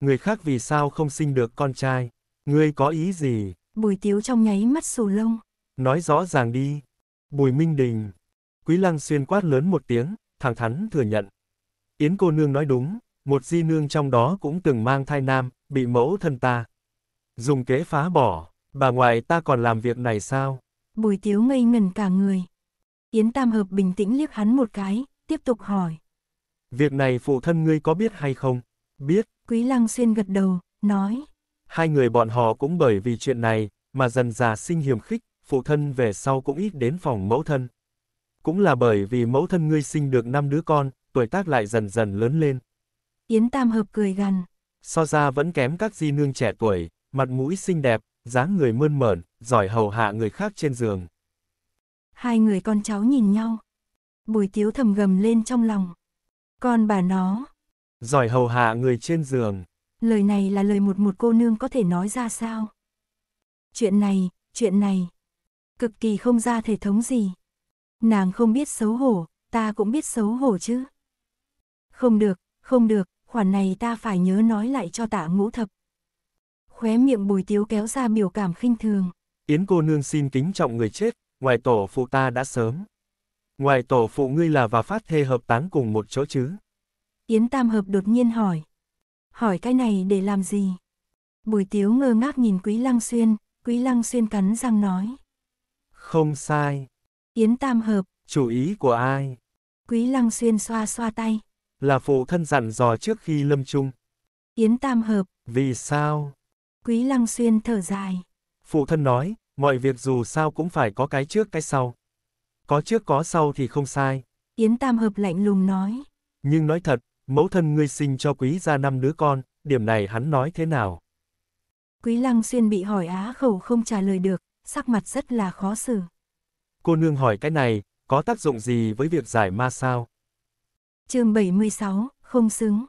Người khác vì sao không sinh được con trai? Ngươi có ý gì? Bùi tiếu trong nháy mắt xù lông. Nói rõ ràng đi. Bùi Minh Đình. Quý Lăng xuyên quát lớn một tiếng, thẳng thắn thừa nhận. Yến cô nương nói đúng, một di nương trong đó cũng từng mang thai nam, bị mẫu thân ta. Dùng kế phá bỏ, bà ngoại ta còn làm việc này sao? Bùi tiếu ngây ngần cả người. Yến Tam Hợp bình tĩnh liếc hắn một cái, tiếp tục hỏi. Việc này phụ thân ngươi có biết hay không? Biết. Quý Lăng Xuyên gật đầu, nói. Hai người bọn họ cũng bởi vì chuyện này, mà dần già sinh hiềm khích, phụ thân về sau cũng ít đến phòng mẫu thân. Cũng là bởi vì mẫu thân ngươi sinh được năm đứa con, tuổi tác lại dần dần lớn lên. Yến Tam Hợp cười gằn. So ra vẫn kém các di nương trẻ tuổi, mặt mũi xinh đẹp, dáng người mơn mởn, giỏi hầu hạ người khác trên giường. Hai người con cháu nhìn nhau. Bùi tiếu thầm gầm lên trong lòng. Con bà nó. Giỏi hầu hạ người trên giường. Lời này là lời một một cô nương có thể nói ra sao? Chuyện này, chuyện này. Cực kỳ không ra thể thống gì. Nàng không biết xấu hổ, ta cũng biết xấu hổ chứ. Không được, không được, khoản này ta phải nhớ nói lại cho tạ ngũ thập. Khóe miệng bùi tiếu kéo ra biểu cảm khinh thường. Yến cô nương xin kính trọng người chết, ngoài tổ phụ ta đã sớm. Ngoài tổ phụ ngươi là và phát thê hợp táng cùng một chỗ chứ? Yến Tam Hợp đột nhiên hỏi. Hỏi cái này để làm gì? Bùi Tiếu ngơ ngác nhìn Quý Lăng Xuyên, Quý Lăng Xuyên cắn răng nói. Không sai. Yến Tam Hợp. Chủ ý của ai? Quý Lăng Xuyên xoa xoa tay. Là phụ thân dặn dò trước khi lâm chung. Yến Tam Hợp. Vì sao? Quý Lăng Xuyên thở dài. Phụ thân nói, mọi việc dù sao cũng phải có cái trước cái sau. Có trước có sau thì không sai. Yến Tam Hợp lạnh lùng nói. Nhưng nói thật, mẫu thân ngươi sinh cho quý gia năm đứa con, điểm này hắn nói thế nào? Quý Lăng Xuyên bị hỏi á khẩu không trả lời được, sắc mặt rất là khó xử. Cô nương hỏi cái này, có tác dụng gì với việc giải ma sao? chương 76, không xứng.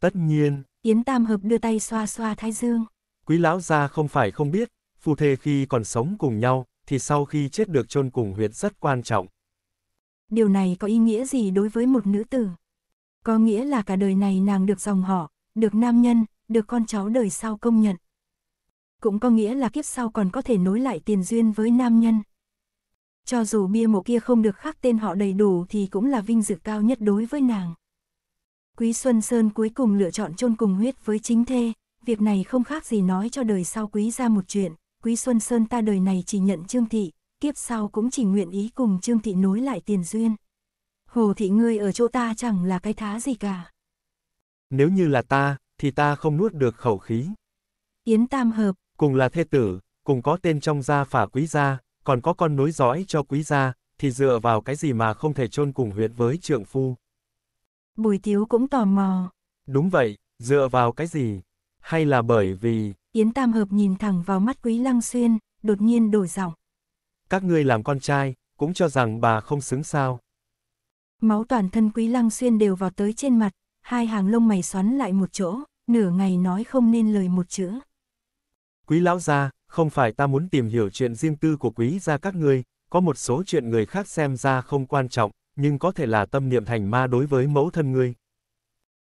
Tất nhiên. Yến Tam Hợp đưa tay xoa xoa thái dương. Quý lão gia không phải không biết, phù thê khi còn sống cùng nhau, thì sau khi chết được chôn cùng huyệt rất quan trọng. Điều này có ý nghĩa gì đối với một nữ tử? Có nghĩa là cả đời này nàng được dòng họ, được nam nhân, được con cháu đời sau công nhận. Cũng có nghĩa là kiếp sau còn có thể nối lại tiền duyên với nam nhân. Cho dù bia mộ kia không được khắc tên họ đầy đủ thì cũng là vinh dự cao nhất đối với nàng. Quý Xuân Sơn cuối cùng lựa chọn chôn cùng huyết với chính thê, việc này không khác gì nói cho đời sau quý ra một chuyện. Quý Xuân Sơn ta đời này chỉ nhận Trương Thị, kiếp sau cũng chỉ nguyện ý cùng Trương Thị nối lại tiền duyên. Hồ Thị ngươi ở chỗ ta chẳng là cái thá gì cả. Nếu như là ta, thì ta không nuốt được khẩu khí. Yến Tam Hợp. Cùng là thê tử, cùng có tên trong gia phả quý gia, còn có con nối dõi cho quý gia, thì dựa vào cái gì mà không thể chôn cùng huyệt với trượng phu. Bùi Tiếu cũng tò mò. Đúng vậy, dựa vào cái gì? Hay là bởi vì, Yến Tam Hợp nhìn thẳng vào mắt Quý Lăng Xuyên, đột nhiên đổi giọng. Các ngươi làm con trai, cũng cho rằng bà không xứng sao. Máu toàn thân Quý Lăng Xuyên đều vào tới trên mặt, hai hàng lông mày xoắn lại một chỗ, nửa ngày nói không nên lời một chữ. Quý lão gia, không phải ta muốn tìm hiểu chuyện riêng tư của quý gia các ngươi, có một số chuyện người khác xem ra không quan trọng, nhưng có thể là tâm niệm thành ma đối với mẫu thân ngươi.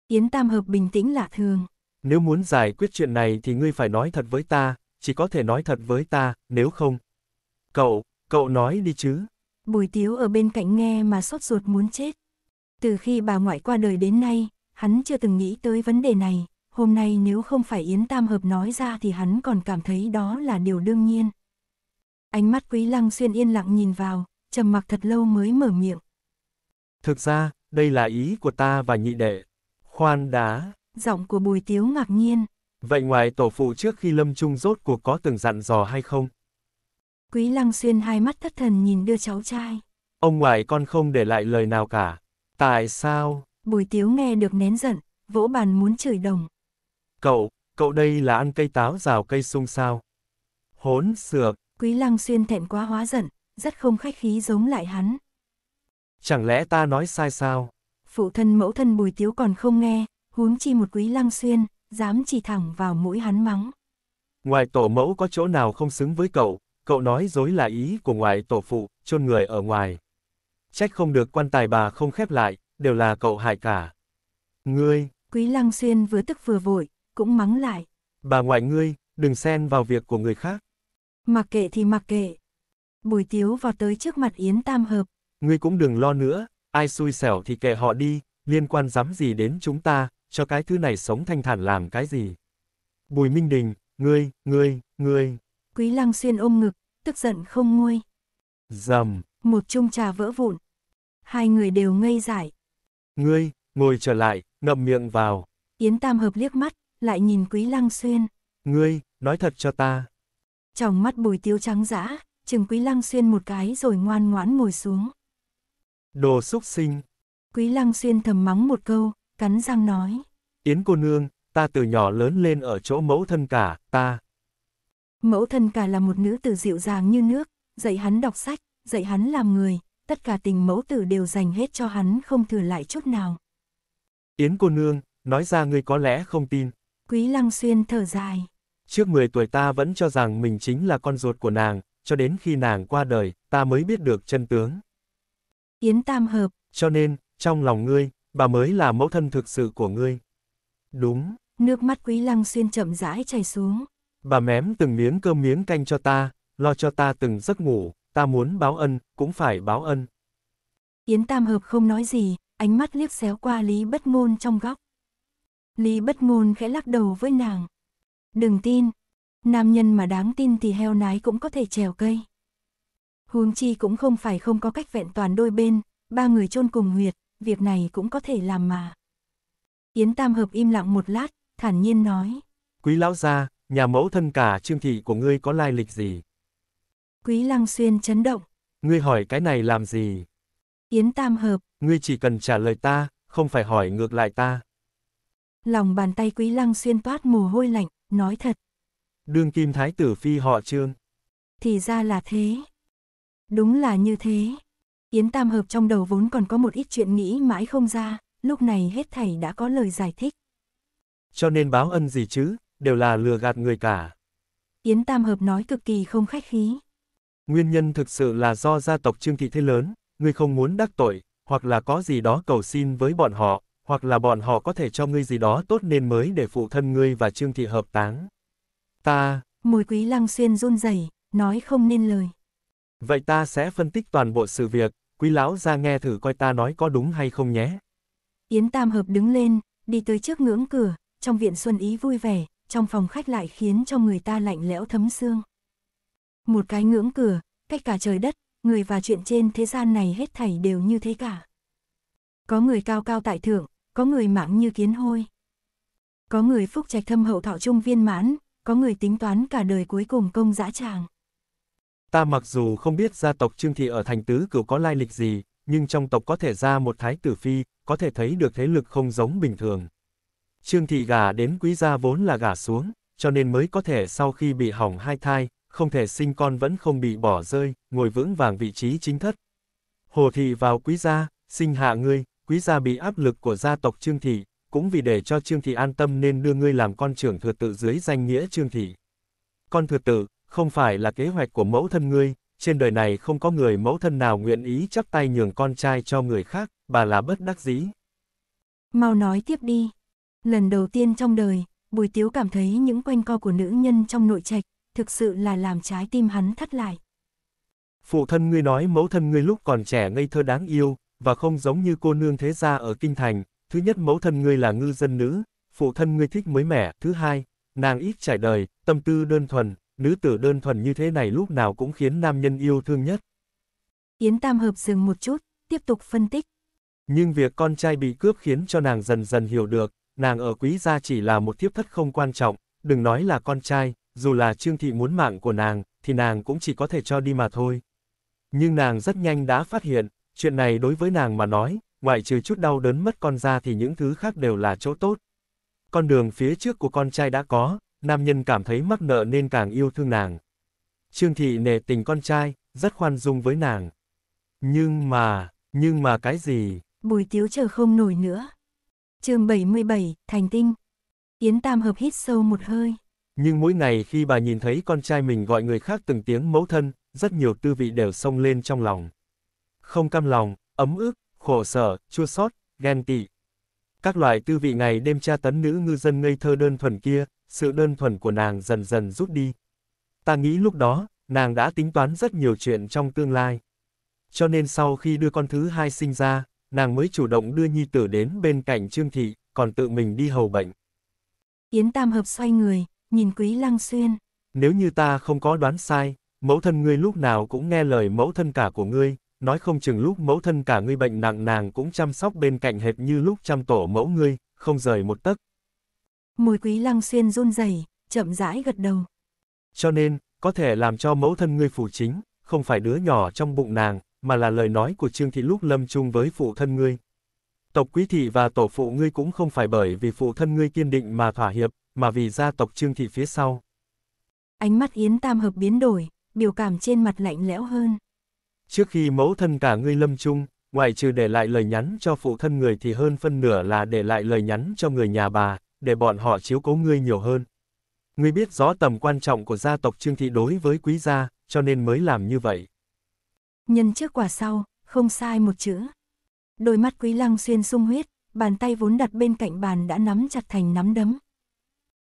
Yến Tam Hợp bình tĩnh lạ thường. Nếu muốn giải quyết chuyện này thì ngươi phải nói thật với ta, chỉ có thể nói thật với ta, nếu không. Cậu, cậu nói đi chứ. Bùi Tiếu ở bên cạnh nghe mà sốt ruột muốn chết. Từ khi bà ngoại qua đời đến nay, hắn chưa từng nghĩ tới vấn đề này, hôm nay nếu không phải Yến Tam Hợp nói ra thì hắn còn cảm thấy đó là điều đương nhiên. Ánh mắt Quý Lăng Xuyên yên lặng nhìn vào, trầm mặc thật lâu mới mở miệng. Thực ra, đây là ý của ta và nhị đệ. Khoan đã, Giọng của Bùi Tiếu ngạc nhiên. Vậy ngoài tổ phụ trước khi lâm trung rốt cuộc có từng dặn dò hay không? Quý Lăng Xuyên hai mắt thất thần nhìn đưa cháu trai. Ông ngoại con không để lại lời nào cả. Tại sao? Bùi Tiếu nghe được nén giận, vỗ bàn muốn chửi đồng. Cậu, cậu đây là ăn cây táo rào cây sung sao? Hốn sược. Quý Lăng Xuyên thẹn quá hóa giận, rất không khách khí giống lại hắn. Chẳng lẽ ta nói sai sao? Phụ thân mẫu thân Bùi Tiếu còn không nghe, huống chi một quý lăng xuyên, dám chỉ thẳng vào mũi hắn mắng. Ngoại tổ mẫu có chỗ nào không xứng với cậu, cậu nói dối là ý của ngoại tổ phụ, chôn người ở ngoài. Trách không được quan tài bà không khép lại, đều là cậu hại cả. Ngươi, quý lăng xuyên vừa tức vừa vội, cũng mắng lại. Bà ngoại ngươi, đừng xen vào việc của người khác. Mặc kệ thì mặc kệ. Bùi tiếu vào tới trước mặt Yến Tam Hợp. Ngươi cũng đừng lo nữa, ai xui xẻo thì kệ họ đi, liên quan dám gì đến chúng ta, cho cái thứ này sống thanh thản làm cái gì? Bùi Minh Đình, ngươi, ngươi, ngươi. Quý Lăng Xuyên ôm ngực, tức giận không nguôi. Dầm. Một chung trà vỡ vụn. Hai người đều ngây dại. Ngươi, ngồi trở lại, ngậm miệng vào. Yến Tam Hợp liếc mắt, lại nhìn Quý Lăng Xuyên. Ngươi, nói thật cho ta. Trong mắt bùi tiêu trắng dã, chừng Quý Lăng Xuyên một cái rồi ngoan ngoãn ngồi xuống. Đồ xúc sinh. Quý Lăng Xuyên thầm mắng một câu, cắn răng nói. Yến cô nương, ta từ nhỏ lớn lên ở chỗ mẫu thân cả, ta. Mẫu thân cả là một nữ tử dịu dàng như nước, dạy hắn đọc sách, dạy hắn làm người, tất cả tình mẫu tử đều dành hết cho hắn không thừa lại chút nào. Yến cô nương, nói ra ngươi có lẽ không tin. Quý Lăng Xuyên thở dài. Trước 10 tuổi ta vẫn cho rằng mình chính là con ruột của nàng, cho đến khi nàng qua đời, ta mới biết được chân tướng. Yến Tam Hợp. Cho nên, trong lòng ngươi, bà mới là mẫu thân thực sự của ngươi. Đúng. Nước mắt quý lăng xuyên chậm rãi chảy xuống. Bà mém từng miếng cơm miếng canh cho ta, lo cho ta từng giấc ngủ, ta muốn báo ân, cũng phải báo ân. Yến Tam Hợp không nói gì, ánh mắt liếc xéo qua Lý Bất Ngôn trong góc. Lý Bất Ngôn khẽ lắc đầu với nàng. Đừng tin, nam nhân mà đáng tin thì heo nái cũng có thể trèo cây. Huống chi cũng không phải không có cách vẹn toàn đôi bên, ba người chôn cùng huyệt, việc này cũng có thể làm mà. Yến Tam Hợp im lặng một lát, thản nhiên nói. Quý lão gia, nhà mẫu thân cả trương thị của ngươi có lai lịch gì? Quý Lăng Xuyên chấn động. Ngươi hỏi cái này làm gì? Yến Tam Hợp. Ngươi chỉ cần trả lời ta, không phải hỏi ngược lại ta. Lòng bàn tay Quý Lăng Xuyên toát mồ hôi lạnh, nói thật. Đương kim thái tử phi họ trương. Thì ra là thế. Đúng là như thế. Yến Tam Hợp trong đầu vốn còn có một ít chuyện nghĩ mãi không ra, lúc này hết thảy đã có lời giải thích. Cho nên báo ân gì chứ, đều là lừa gạt người cả. Yến Tam Hợp nói cực kỳ không khách khí. Nguyên nhân thực sự là do gia tộc Trương Thị thế lớn, ngươi không muốn đắc tội, hoặc là có gì đó cầu xin với bọn họ, hoặc là bọn họ có thể cho ngươi gì đó tốt nên mới để phụ thân ngươi và Trương Thị hợp táng. Ta... Mùi quý lăng xuyên run rẩy nói không nên lời. Vậy ta sẽ phân tích toàn bộ sự việc, quý lão ra nghe thử coi ta nói có đúng hay không nhé. Yến Tam Hợp đứng lên, đi tới trước ngưỡng cửa, trong viện Xuân Ý vui vẻ, trong phòng khách lại khiến cho người ta lạnh lẽo thấm xương. Một cái ngưỡng cửa, cách cả trời đất, người và chuyện trên thế gian này hết thảy đều như thế cả. Có người cao cao tại thượng, có người mãng như kiến hôi. Có người phúc trạch thâm hậu thọ trung viên mãn, có người tính toán cả đời cuối cùng công dã tràng. Ta mặc dù không biết gia tộc Trương Thị ở thành tứ cửu có lai lịch gì, nhưng trong tộc có thể ra một thái tử phi, có thể thấy được thế lực không giống bình thường. Trương Thị gà đến quý gia vốn là gà xuống, cho nên mới có thể sau khi bị hỏng hai thai, không thể sinh con vẫn không bị bỏ rơi, ngồi vững vàng vị trí chính thất. Hồ Thị vào quý gia, sinh hạ ngươi, quý gia bị áp lực của gia tộc Trương Thị, cũng vì để cho Trương Thị an tâm nên đưa ngươi làm con trưởng thừa tự dưới danh nghĩa Trương Thị. Con thừa tự, không phải là kế hoạch của mẫu thân ngươi, trên đời này không có người mẫu thân nào nguyện ý chắp tay nhường con trai cho người khác, bà là bất đắc dĩ. Mau nói tiếp đi. Lần đầu tiên trong đời, Bùi Tiếu cảm thấy những quanh co của nữ nhân trong nội trạch, thực sự là làm trái tim hắn thắt lại. Phụ thân ngươi nói mẫu thân ngươi lúc còn trẻ ngây thơ đáng yêu, và không giống như cô nương thế gia ở Kinh Thành, thứ nhất mẫu thân ngươi là ngư dân nữ, phụ thân ngươi thích mới mẻ, thứ hai, nàng ít trải đời, tâm tư đơn thuần, nữ tử đơn thuần như thế này lúc nào cũng khiến nam nhân yêu thương nhất. Yến Tam Hợp dừng một chút, tiếp tục phân tích. Nhưng việc con trai bị cướp khiến cho nàng dần dần hiểu được, nàng ở quý gia chỉ là một thiếp thất không quan trọng, đừng nói là con trai, dù là Trương Thị muốn mạng của nàng, thì nàng cũng chỉ có thể cho đi mà thôi. Nhưng nàng rất nhanh đã phát hiện, chuyện này đối với nàng mà nói, ngoại trừ chút đau đớn mất con ra thì những thứ khác đều là chỗ tốt. Con đường phía trước của con trai đã có, nam nhân cảm thấy mắc nợ nên càng yêu thương nàng. Trương Thị nề tình con trai, rất khoan dung với nàng. Nhưng mà, nhưng mà cái gì? Bùi tiếu chờ không nổi nữa. chương 77, Thành Tinh. Yến Tam Hợp hít sâu một hơi. Nhưng mỗi ngày khi bà nhìn thấy con trai mình gọi người khác từng tiếng mẫu thân, rất nhiều tư vị đều sông lên trong lòng. Không cam lòng, ấm ức, khổ sở, chua xót, ghen tị. Các loại tư vị ngày đêm tra tấn nữ ngư dân ngây thơ đơn thuần kia, sự đơn thuần của nàng dần dần rút đi. Ta nghĩ lúc đó, nàng đã tính toán rất nhiều chuyện trong tương lai. Cho nên sau khi đưa con thứ hai sinh ra, nàng mới chủ động đưa nhi tử đến bên cạnh Trương Thị, còn tự mình đi hầu bệnh. Yến Tam Hợp xoay người, nhìn Quý Lăng Xuyên. Nếu như ta không có đoán sai, mẫu thân ngươi lúc nào cũng nghe lời mẫu thân cả của ngươi, nói không chừng lúc mẫu thân cả ngươi bệnh nặng nàng cũng chăm sóc bên cạnh hệt như lúc chăm tổ mẫu ngươi, không rời một tấc, Mùi quý lăng xuyên run rẩy, chậm rãi gật đầu. Cho nên, có thể làm cho mẫu thân ngươi phủ chính, không phải đứa nhỏ trong bụng nàng, mà là lời nói của Trương Thị lúc lâm chung với phụ thân ngươi. Tộc quý thị và tổ phụ ngươi cũng không phải bởi vì phụ thân ngươi kiên định mà thỏa hiệp, mà vì gia tộc Trương Thị phía sau. Ánh mắt Yến Tam Hợp biến đổi, biểu cảm trên mặt lạnh lẽo hơn. Trước khi mẫu thân cả ngươi lâm chung, ngoại trừ để lại lời nhắn cho phụ thân người thì hơn phân nửa là để lại lời nhắn cho người nhà bà, để bọn họ chiếu cố ngươi nhiều hơn. Ngươi biết rõ tầm quan trọng của gia tộc Trương Thị đối với quý gia, cho nên mới làm như vậy. Nhân trước quả sau, không sai một chữ. Đôi mắt quý lăng xuyên sung huyết, bàn tay vốn đặt bên cạnh bàn đã nắm chặt thành nắm đấm.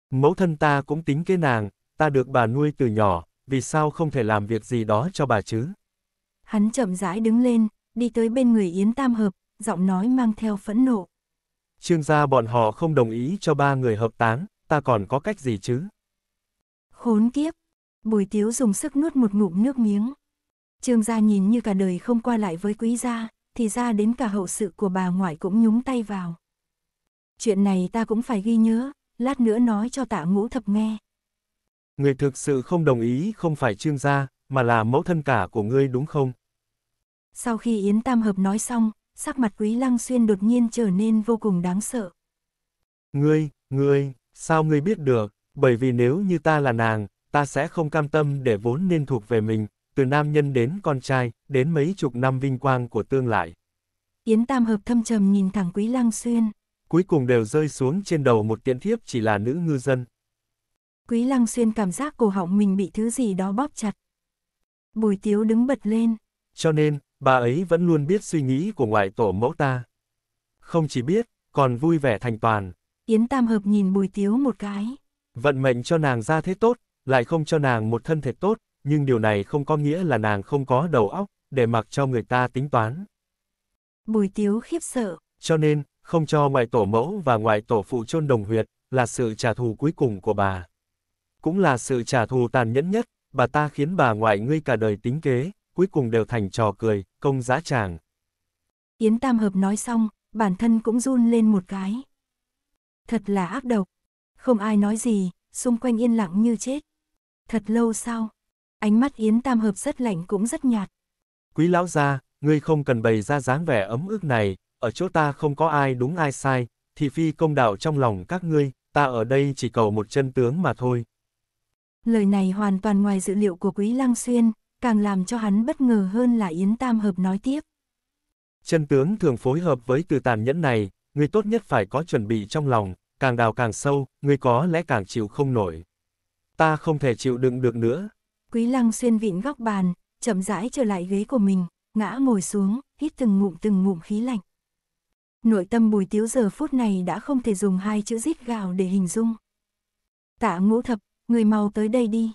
Mẫu thân ta cũng tính kế nàng, ta được bà nuôi từ nhỏ, vì sao không thể làm việc gì đó cho bà chứ? Hắn chậm rãi đứng lên, đi tới bên người Yến Tam Hợp, giọng nói mang theo phẫn nộ. Trương gia bọn họ không đồng ý cho ba người hợp táng, ta còn có cách gì chứ? Khốn kiếp! Bùi tiếu dùng sức nuốt một ngụm nước miếng. Trương gia nhìn như cả đời không qua lại với quý gia, thì ra đến cả hậu sự của bà ngoại cũng nhúng tay vào. Chuyện này ta cũng phải ghi nhớ, lát nữa nói cho tạ ngũ thập nghe. Người thực sự không đồng ý không phải trương gia, mà là mẫu thân cả của ngươi đúng không? Sau khi Yến Tam Hợp nói xong, sắc mặt Quý Lăng Xuyên đột nhiên trở nên vô cùng đáng sợ. Ngươi, ngươi, sao ngươi biết được, bởi vì nếu như ta là nàng, ta sẽ không cam tâm để vốn nên thuộc về mình, từ nam nhân đến con trai, đến mấy chục năm vinh quang của tương lai. Yến Tam Hợp thâm trầm nhìn thẳng Quý Lăng Xuyên. Cuối cùng đều rơi xuống trên đầu một tiện thiếp chỉ là nữ ngư dân. Quý Lăng Xuyên cảm giác cổ họng mình bị thứ gì đó bóp chặt. Bùi Tiếu đứng bật lên. Cho nên, bà ấy vẫn luôn biết suy nghĩ của ngoại tổ mẫu ta. Không chỉ biết, còn vui vẻ thành toàn. Yến Tam Hợp nhìn Bùi Tiếu một cái. Vận mệnh cho nàng ra thế tốt, lại không cho nàng một thân thể tốt, nhưng điều này không có nghĩa là nàng không có đầu óc, để mặc cho người ta tính toán. Bùi Tiếu khiếp sợ. Cho nên, không cho ngoại tổ mẫu và ngoại tổ phụ chôn đồng huyệt, là sự trả thù cuối cùng của bà. Cũng là sự trả thù tàn nhẫn nhất, bà ta khiến bà ngoại ngươi cả đời tính kế, cuối cùng đều thành trò cười, công giá tràng. Yến Tam Hợp nói xong, bản thân cũng run lên một cái. Thật là ác độc. Không ai nói gì, xung quanh yên lặng như chết. Thật lâu sau, ánh mắt Yến Tam Hợp rất lạnh cũng rất nhạt. Quý lão gia, ngươi không cần bày ra dáng vẻ ấm ức này, ở chỗ ta không có ai đúng ai sai, thì phi công đạo trong lòng các ngươi, ta ở đây chỉ cầu một chân tướng mà thôi. Lời này hoàn toàn ngoài dự liệu của Quý Lăng Xuyên, Càng làm cho hắn bất ngờ hơn là Yến Tam Hợp nói tiếp. Chân tướng thường phối hợp với từ tàn nhẫn này, người tốt nhất phải có chuẩn bị trong lòng, càng đào càng sâu, người có lẽ càng chịu không nổi. Ta không thể chịu đựng được nữa. Quý lăng xuyên vịn góc bàn, chậm rãi trở lại ghế của mình, ngã ngồi xuống, hít từng ngụm từng ngụm khí lạnh. Nội tâm bùi tiếu giờ phút này đã không thể dùng hai chữ rít gào để hình dung. Tạ ngũ thập, người mau tới đây đi.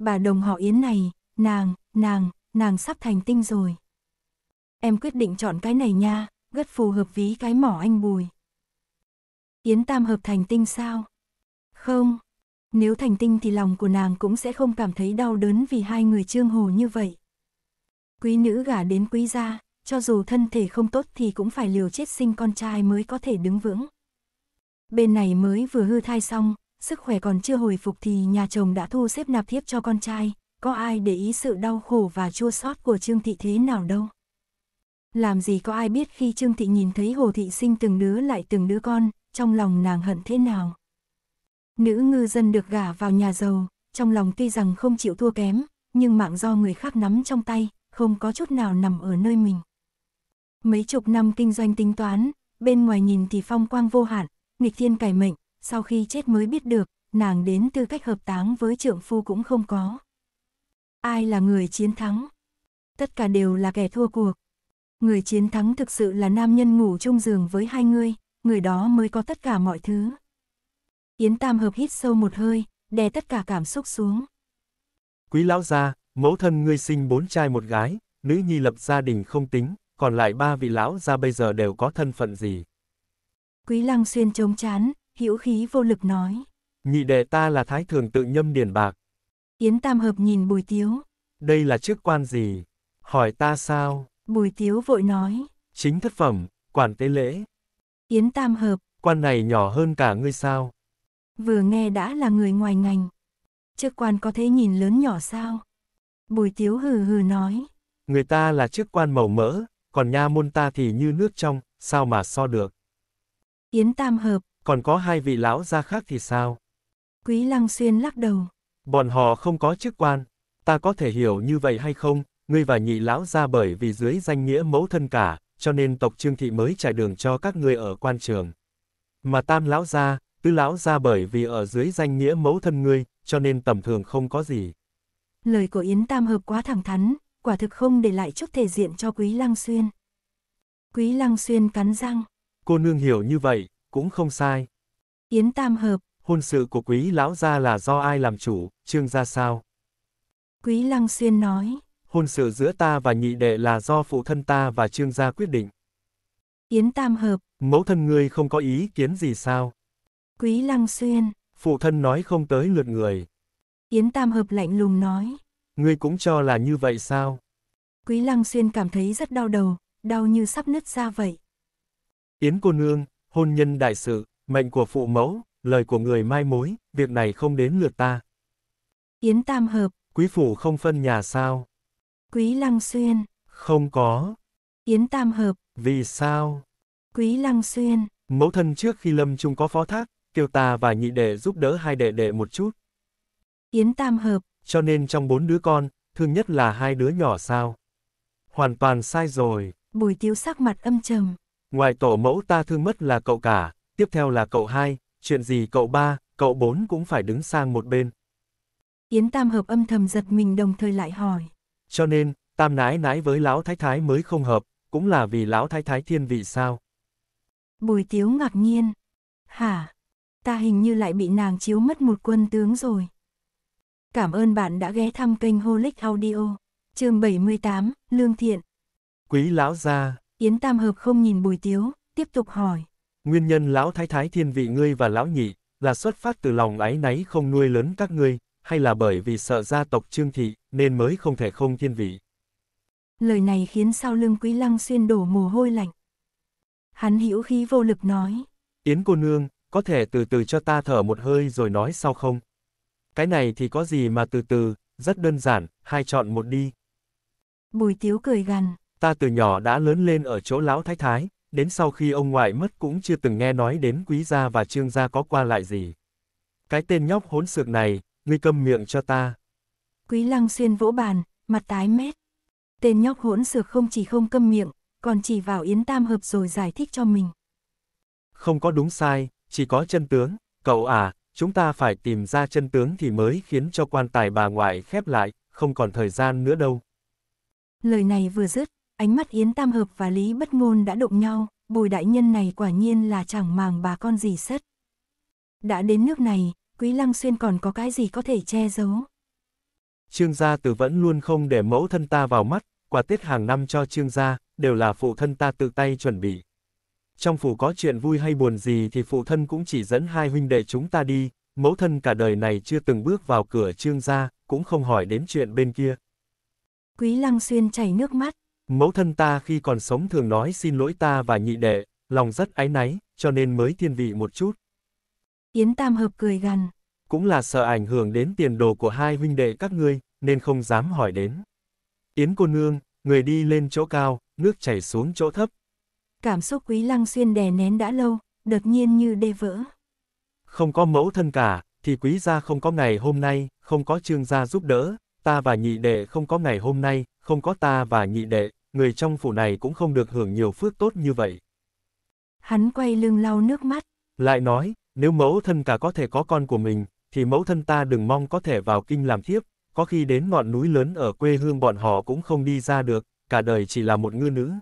Bà đồng họ Yến này, Nàng, nàng, nàng sắp thành tinh rồi. Em quyết định chọn cái này nha, rất phù hợp ví cái mỏ anh bùi. Yến Tam hợp thành tinh sao? Không, nếu thành tinh thì lòng của nàng cũng sẽ không cảm thấy đau đớn vì hai người trương hồ như vậy. Quý nữ gả đến quý gia, cho dù thân thể không tốt thì cũng phải liều chết sinh con trai mới có thể đứng vững. Bên này mới vừa hư thai xong, sức khỏe còn chưa hồi phục thì nhà chồng đã thu xếp nạp thiếp cho con trai, có ai để ý sự đau khổ và chua xót của Trương Thị thế nào đâu. Làm gì có ai biết khi Trương Thị nhìn thấy Hồ Thị sinh từng đứa lại từng đứa con, trong lòng nàng hận thế nào. Nữ ngư dân được gả vào nhà giàu, trong lòng tuy rằng không chịu thua kém, nhưng mạng do người khác nắm trong tay, không có chút nào nằm ở nơi mình. Mấy chục năm kinh doanh tính toán, bên ngoài nhìn thì phong quang vô hạn, nghịch thiên cải mệnh, sau khi chết mới biết được, nàng đến tư cách hợp táng với trưởng phu cũng không có. Ai là người chiến thắng? Tất cả đều là kẻ thua cuộc. Người chiến thắng thực sự là nam nhân ngủ chung giường với hai người, người đó mới có tất cả mọi thứ. Yến Tam Hợp hít sâu một hơi, đè tất cả cảm xúc xuống. Quý lão gia, mẫu thân ngươi sinh bốn trai một gái, nữ nhi lập gia đình không tính, còn lại ba vị lão gia bây giờ đều có thân phận gì? Quý Lăng Xuyên trông chán, hữu khí vô lực nói. Nhị đệ ta là thái thường tự nhâm điển bạc, Yến Tam Hợp nhìn Bùi Tiếu. Đây là chức quan gì? Hỏi ta sao? Bùi Tiếu vội nói. Chính thất phẩm, quản tế lễ. Yến Tam Hợp. Quan này nhỏ hơn cả ngươi sao? Vừa nghe đã là người ngoài ngành. Chức quan có thể nhìn lớn nhỏ sao? Bùi Tiếu hừ hừ nói. Người ta là chức quan màu mỡ, còn nha môn ta thì như nước trong, sao mà so được? Yến Tam Hợp. Còn có hai vị lão gia khác thì sao? Quý Lăng Xuyên lắc đầu. Bọn họ không có chức quan. Ta có thể hiểu như vậy hay không, ngươi và nhị lão ra bởi vì dưới danh nghĩa mẫu thân cả, cho nên tộc trương thị mới trải đường cho các ngươi ở quan trường. Mà tam lão ra, tứ lão ra bởi vì ở dưới danh nghĩa mẫu thân ngươi, cho nên tầm thường không có gì. Lời của Yến Tam Hợp quá thẳng thắn, quả thực không để lại chút thể diện cho Quý Lăng Xuyên. Quý Lăng Xuyên cắn răng. Cô nương hiểu như vậy, cũng không sai. Yến Tam Hợp, hôn sự của quý lão gia là do ai làm chủ, trương gia sao? Quý Lăng Xuyên nói, hôn sự giữa ta và nhị đệ là do phụ thân ta và trương gia quyết định. Yến Tam Hợp, mẫu thân ngươi không có ý kiến gì sao? Quý Lăng Xuyên, phụ thân nói không tới lượt người. Yến Tam Hợp lạnh lùng nói, ngươi cũng cho là như vậy sao? Quý Lăng Xuyên cảm thấy rất đau đầu, đau như sắp nứt ra vậy. Yến cô nương, hôn nhân đại sự, mệnh của phụ mẫu, lời của người mai mối, việc này không đến lượt ta. Yến tam hợp. Quý phủ không phân nhà sao? Quý lăng xuyên. Không có. Yến tam hợp. Vì sao? Quý lăng xuyên. Mẫu thân trước khi lâm trung có phó thác, kêu ta và nhị đệ giúp đỡ hai đệ đệ một chút. Yến tam hợp. Cho nên trong bốn đứa con, thương nhất là hai đứa nhỏ sao? Hoàn toàn sai rồi. Bùi tiếu sắc mặt âm trầm. Ngoài tổ mẫu ta thương mất là cậu cả, tiếp theo là cậu hai, chuyện gì cậu ba, cậu bốn cũng phải đứng sang một bên. Yến Tam Hợp âm thầm giật mình đồng thời lại hỏi. Cho nên, Tam nãi nãi với Lão Thái Thái mới không hợp, cũng là vì Lão Thái Thái thiên vị sao? Bùi Tiếu ngạc nhiên. Hả? Ta hình như lại bị nàng chiếu mất một quân tướng rồi. Cảm ơn bạn đã ghé thăm kênh Holic Audio. chương 78, Lương Thiện. Quý Lão gia. Yến Tam Hợp không nhìn Bùi Tiếu, tiếp tục hỏi. Nguyên nhân lão thái thái thiên vị ngươi và lão nhị, là xuất phát từ lòng ái náy không nuôi lớn các ngươi, hay là bởi vì sợ gia tộc trương thị, nên mới không thể không thiên vị. Lời này khiến sau lưng quý lăng xuyên đổ mồ hôi lạnh. Hắn hữu khí vô lực nói. Yến cô nương, có thể từ từ cho ta thở một hơi rồi nói sau không? Cái này thì có gì mà từ từ, rất đơn giản, hai chọn một đi. Bùi tiếu cười gằn. Ta từ nhỏ đã lớn lên ở chỗ lão thái thái, đến sau khi ông ngoại mất cũng chưa từng nghe nói đến quý gia và trương gia có qua lại gì. Cái tên nhóc hỗn xược này, ngươi câm miệng cho ta. Quý lăng xuyên vỗ bàn, mặt tái mét. Tên nhóc hỗn xược không chỉ không câm miệng, còn chỉ vào yến tam hợp rồi giải thích cho mình. Không có đúng sai, chỉ có chân tướng, cậu à, chúng ta phải tìm ra chân tướng thì mới khiến cho quan tài bà ngoại khép lại, không còn thời gian nữa đâu. Lời này vừa dứt, Ánh mắt Yến Tam Hợp và Lý Bất Ngôn đã đụng nhau, bùi đại nhân này quả nhiên là chẳng màng bà con gì sất. Đã đến nước này, Quý Lăng Xuyên còn có cái gì có thể che giấu. Trương gia từ vẫn luôn không để mẫu thân ta vào mắt, quà Tết hàng năm cho trương gia, đều là phụ thân ta tự tay chuẩn bị. Trong phủ có chuyện vui hay buồn gì thì phụ thân cũng chỉ dẫn hai huynh đệ chúng ta đi, mẫu thân cả đời này chưa từng bước vào cửa trương gia, cũng không hỏi đến chuyện bên kia. Quý Lăng Xuyên chảy nước mắt, Mẫu thân ta khi còn sống thường nói xin lỗi ta và nhị đệ, lòng rất áy náy, cho nên mới thiên vị một chút. Yến Tam Hợp cười gằn. Cũng là sợ ảnh hưởng đến tiền đồ của hai huynh đệ các ngươi, nên không dám hỏi đến. Yến cô nương, người đi lên chỗ cao, nước chảy xuống chỗ thấp. Cảm xúc quý lăng xuyên đè nén đã lâu, đột nhiên như đê vỡ. Không có mẫu thân cả, thì quý gia không có ngày hôm nay, không có trương gia giúp đỡ, ta và nhị đệ không có ngày hôm nay, không có ta và nhị đệ, người trong phủ này cũng không được hưởng nhiều phước tốt như vậy. Hắn quay lưng lau nước mắt. Lại nói, nếu mẫu thân cả có thể có con của mình, thì mẫu thân ta đừng mong có thể vào kinh làm thiếp, có khi đến ngọn núi lớn ở quê hương bọn họ cũng không đi ra được, cả đời chỉ là một ngư nữ.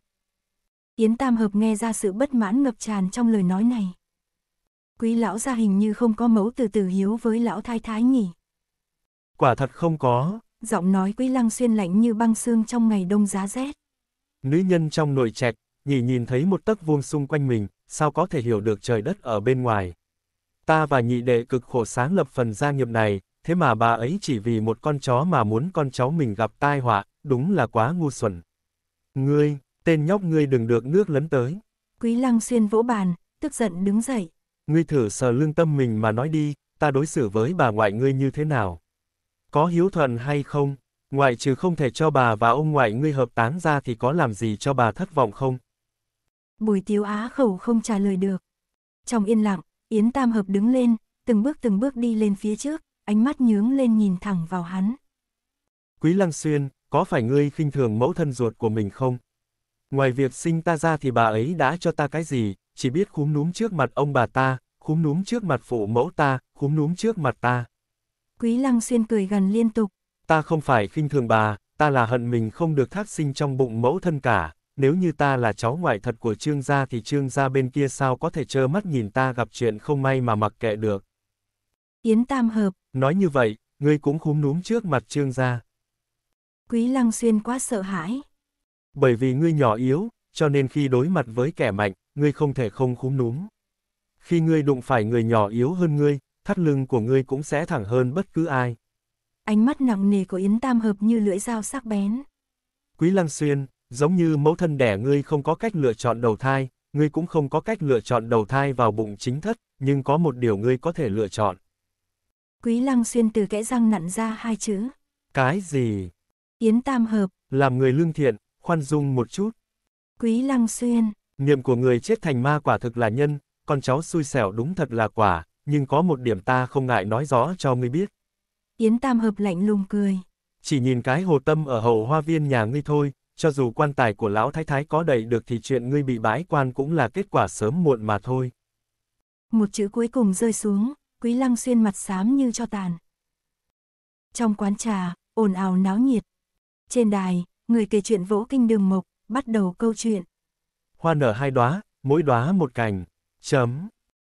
Yến Tam Hợp nghe ra sự bất mãn ngập tràn trong lời nói này. Quý lão gia hình như không có mẫu từ từ hiếu với lão thái thái nhỉ. Quả thật không có. Giọng nói quý lăng xuyên lạnh như băng xương trong ngày đông giá rét. Nữ nhân trong nội trạch, nhỉ nhìn thấy một tấc vuông xung quanh mình, sao có thể hiểu được trời đất ở bên ngoài. Ta và nhị đệ cực khổ sáng lập phần gia nghiệp này, thế mà bà ấy chỉ vì một con chó mà muốn con cháu mình gặp tai họa, đúng là quá ngu xuẩn. Ngươi, tên nhóc ngươi đừng được nước lấn tới. Quý lăng xuyên vỗ bàn, tức giận đứng dậy. Ngươi thử sờ lương tâm mình mà nói đi, ta đối xử với bà ngoại ngươi như thế nào? Có hiếu thuận hay không? ngoại trừ không thể cho bà và ông ngoại ngươi hợp táng ra thì có làm gì cho bà thất vọng không? Bùi Tiếu Á khẩu không trả lời được. Trong yên lặng, Yến Tam Hợp đứng lên, từng bước từng bước đi lên phía trước, ánh mắt nhướng lên nhìn thẳng vào hắn. Quý Lăng Xuyên, có phải ngươi khinh thường mẫu thân ruột của mình không? Ngoài việc sinh ta ra thì bà ấy đã cho ta cái gì, chỉ biết khúm núm trước mặt ông bà ta, khúm núm trước mặt phụ mẫu ta, khúm núm trước mặt ta. Quý Lăng Xuyên cười gần liên tục, ta không phải khinh thường bà, ta là hận mình không được thác sinh trong bụng mẫu thân cả, nếu như ta là cháu ngoại thật của trương gia thì trương gia bên kia sao có thể trơ mắt nhìn ta gặp chuyện không may mà mặc kệ được. Yến Tam Hợp Nói như vậy, ngươi cũng khúm núm trước mặt trương gia. Quý Lăng Xuyên quá sợ hãi. Bởi vì ngươi nhỏ yếu, cho nên khi đối mặt với kẻ mạnh, ngươi không thể không khúm núm. Khi ngươi đụng phải người nhỏ yếu hơn ngươi, thắt lưng của ngươi cũng sẽ thẳng hơn bất cứ ai ánh mắt nặng nề của Yến Tam hợp như lưỡi dao sắc bén. Quý Lăng Xuyên, giống như mẫu thân đẻ ngươi không có cách lựa chọn đầu thai, ngươi cũng không có cách lựa chọn đầu thai vào bụng chính thất, nhưng có một điều ngươi có thể lựa chọn. Quý Lăng Xuyên từ kẽ răng nặn ra hai chữ. Cái gì? Yến Tam Hợp. Làm người lương thiện, khoan dung một chút. Quý Lăng Xuyên. Niệm của người chết thành ma quả thực là nhân, con cháu xui xẻo đúng thật là quả, nhưng có một điểm ta không ngại nói rõ cho ngươi biết. Yến Tam Hợp lạnh lùng cười. Chỉ nhìn cái hồ tâm ở hậu hoa viên nhà ngươi thôi, cho dù quan tài của lão thái thái có đầy được thì chuyện ngươi bị bãi quan cũng là kết quả sớm muộn mà thôi. Một chữ cuối cùng rơi xuống, Quý Lăng xuyên mặt xám như cho tàn. Trong quán trà, ồn ào náo nhiệt. Trên đài, người kể chuyện vỗ kinh đường mộc, bắt đầu câu chuyện. Hoa nở hai đóa, mỗi đóa một cành. Chấm.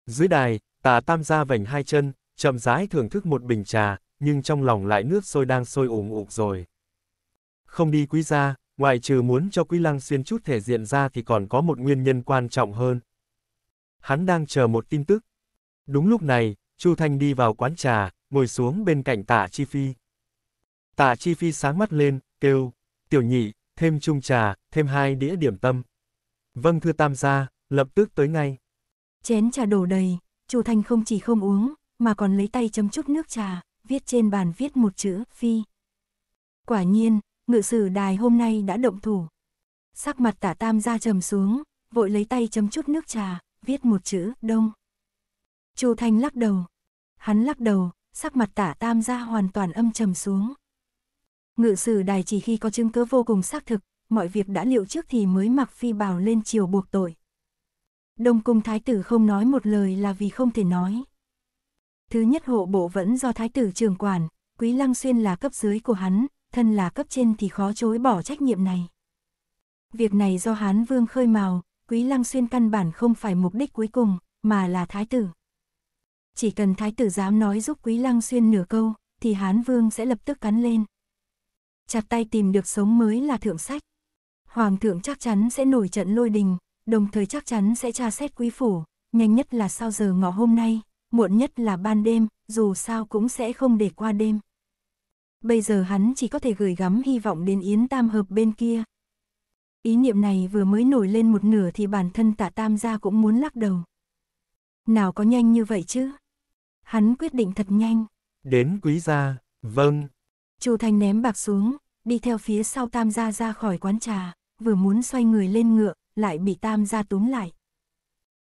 Dưới đài, tà tam gia vành hai chân, chậm rãi thưởng thức một bình trà, nhưng trong lòng lại nước sôi đang sôi ủng ục rồi. Không đi quý gia, ngoại trừ muốn cho quý lăng xuyên chút thể diện ra thì còn có một nguyên nhân quan trọng hơn. Hắn đang chờ một tin tức. Đúng lúc này, Chu Thanh đi vào quán trà, ngồi xuống bên cạnh tạ Chi Phi. Tạ Chi Phi sáng mắt lên, kêu, tiểu nhị, thêm chung trà, thêm hai đĩa điểm tâm. Vâng thưa tam gia, lập tức tới ngay. Chén trà đổ đầy, Chu Thanh không chỉ không uống, mà còn lấy tay chấm chút nước trà viết trên bàn viết một chữ phi. Quả nhiên, ngự sử đài hôm nay đã động thủ. Sắc mặt tả tam ra trầm xuống, vội lấy tay chấm chút nước trà, viết một chữ đông. Chu Thanh lắc đầu. Hắn lắc đầu, sắc mặt tả tam ra hoàn toàn âm trầm xuống. Ngự sử đài chỉ khi có chứng cứ vô cùng xác thực, mọi việc đã liệu trước thì mới mặc phi bào lên chiều buộc tội. Đông cung thái tử không nói một lời là vì không thể nói. Thứ nhất hộ bộ vẫn do thái tử trường quản, Quý Lăng Xuyên là cấp dưới của hắn, thân là cấp trên thì khó chối bỏ trách nhiệm này. Việc này do Hán Vương khơi mào, Quý Lăng Xuyên căn bản không phải mục đích cuối cùng, mà là thái tử. Chỉ cần thái tử dám nói giúp Quý Lăng Xuyên nửa câu, thì Hán Vương sẽ lập tức cắn lên. Chặt tay tìm được sống mới là thượng sách. Hoàng thượng chắc chắn sẽ nổi trận lôi đình, đồng thời chắc chắn sẽ tra xét quý phủ, nhanh nhất là sau giờ ngọ hôm nay, muộn nhất là ban đêm, dù sao cũng sẽ không để qua đêm. Bây giờ hắn chỉ có thể gửi gắm hy vọng đến Yến Tam Hợp bên kia. Ý niệm này vừa mới nổi lên một nửa thì bản thân tạ Tam gia cũng muốn lắc đầu. Nào có nhanh như vậy chứ? Hắn quyết định thật nhanh. Đến quý gia, vâng. Chu Thanh ném bạc xuống, đi theo phía sau Tam gia ra khỏi quán trà, vừa muốn xoay người lên ngựa, lại bị Tam gia túm lại.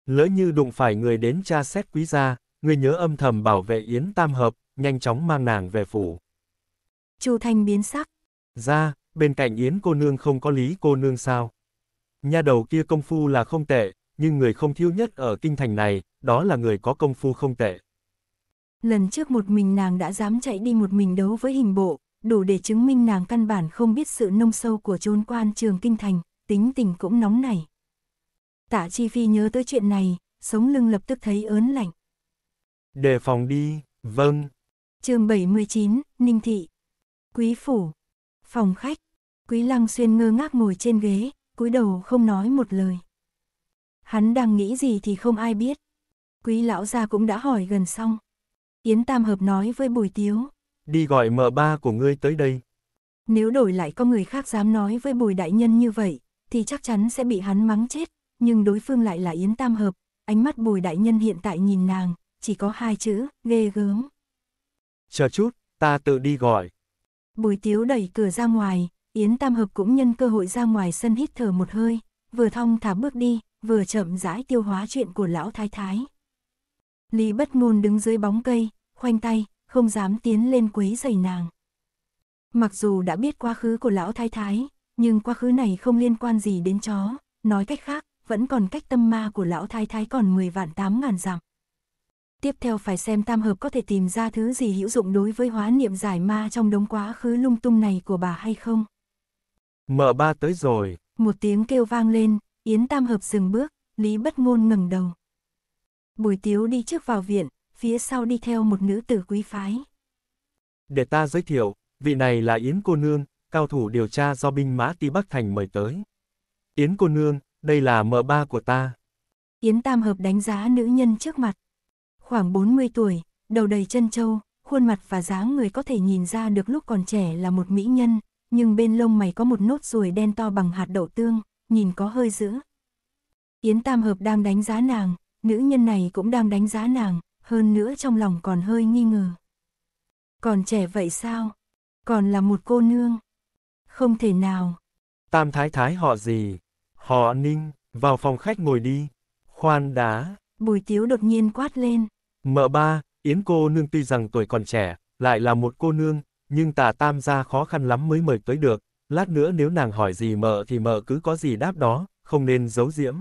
Lỡ như đụng phải người đến tra xét quý gia, ngươi nhớ âm thầm bảo vệ Yến Tam Hợp, nhanh chóng mang nàng về phủ. Chu Thanh biến sắc. Ra, bên cạnh Yến cô nương không có lý cô nương sao. Nha đầu kia công phu là không tệ, nhưng người không thiếu nhất ở kinh thành này, đó là người có công phu không tệ. Lần trước một mình nàng đã dám chạy đi một mình đấu với hình bộ, đủ để chứng minh nàng căn bản không biết sự nông sâu của chôn quan trường kinh thành, tính tình cũng nóng này. Tạ Chi Phi nhớ tới chuyện này, sống lưng lập tức thấy ớn lạnh. Đề phòng đi, vâng. chương 79, Ninh Thị. Quý Phủ. Phòng khách. Quý Lăng Xuyên ngơ ngác ngồi trên ghế, cúi đầu không nói một lời. Hắn đang nghĩ gì thì không ai biết. Quý lão gia cũng đã hỏi gần xong. Yến Tam Hợp nói với Bùi Tiếu. Đi gọi mợ ba của ngươi tới đây. Nếu đổi lại có người khác dám nói với Bùi Đại Nhân như vậy, thì chắc chắn sẽ bị hắn mắng chết. Nhưng đối phương lại là Yến Tam Hợp, ánh mắt Bùi Đại Nhân hiện tại nhìn nàng, chỉ có hai chữ, ghê gớm. Chờ chút, ta tự đi gọi. Bùi tiếu đẩy cửa ra ngoài, Yến Tam Hợp cũng nhân cơ hội ra ngoài sân hít thở một hơi, vừa thong thả bước đi, vừa chậm rãi tiêu hóa chuyện của lão thái thái. Lý bất ngôn đứng dưới bóng cây, khoanh tay, không dám tiến lên quấy giày nàng. Mặc dù đã biết quá khứ của lão thái thái, nhưng quá khứ này không liên quan gì đến chó, nói cách khác, vẫn còn cách tâm ma của lão thái thái còn 10 vạn 8 ngàn dặm. Tiếp theo phải xem tam hợp có thể tìm ra thứ gì hữu dụng đối với hóa niệm giải ma trong đống quá khứ lung tung này của bà hay không. mở ba tới rồi. Một tiếng kêu vang lên, Yến tam hợp dừng bước, Lý bất ngôn ngẩng đầu. Bùi tiếu đi trước vào viện, phía sau đi theo một nữ tử quý phái. Để ta giới thiệu, vị này là Yến cô nương, cao thủ điều tra do binh mã Tây Bắc Thành mời tới. Yến cô nương, đây là mở ba của ta. Yến Tam Hợp đánh giá nữ nhân trước mặt khoảng 40 tuổi, đầu đầy chân trâu, khuôn mặt và dáng người có thể nhìn ra được lúc còn trẻ là một mỹ nhân, nhưng bên lông mày có một nốt ruồi đen to bằng hạt đậu tương, nhìn có hơi dữ. Yến Tam Hợp đang đánh giá nàng, nữ nhân này cũng đang đánh giá nàng, hơn nữa trong lòng còn hơi nghi ngờ. Còn trẻ vậy sao? Còn là một cô nương? Không thể nào. Tam Thái Thái họ gì? Họ Ninh, vào phòng khách ngồi đi. Khoan đá. Bùi Tiếu đột nhiên quát lên. Mợ ba, Yến cô nương tuy rằng tuổi còn trẻ, lại là một cô nương, nhưng tà tam gia khó khăn lắm mới mời tới được, lát nữa nếu nàng hỏi gì mợ thì mợ cứ có gì đáp đó, không nên giấu diễm.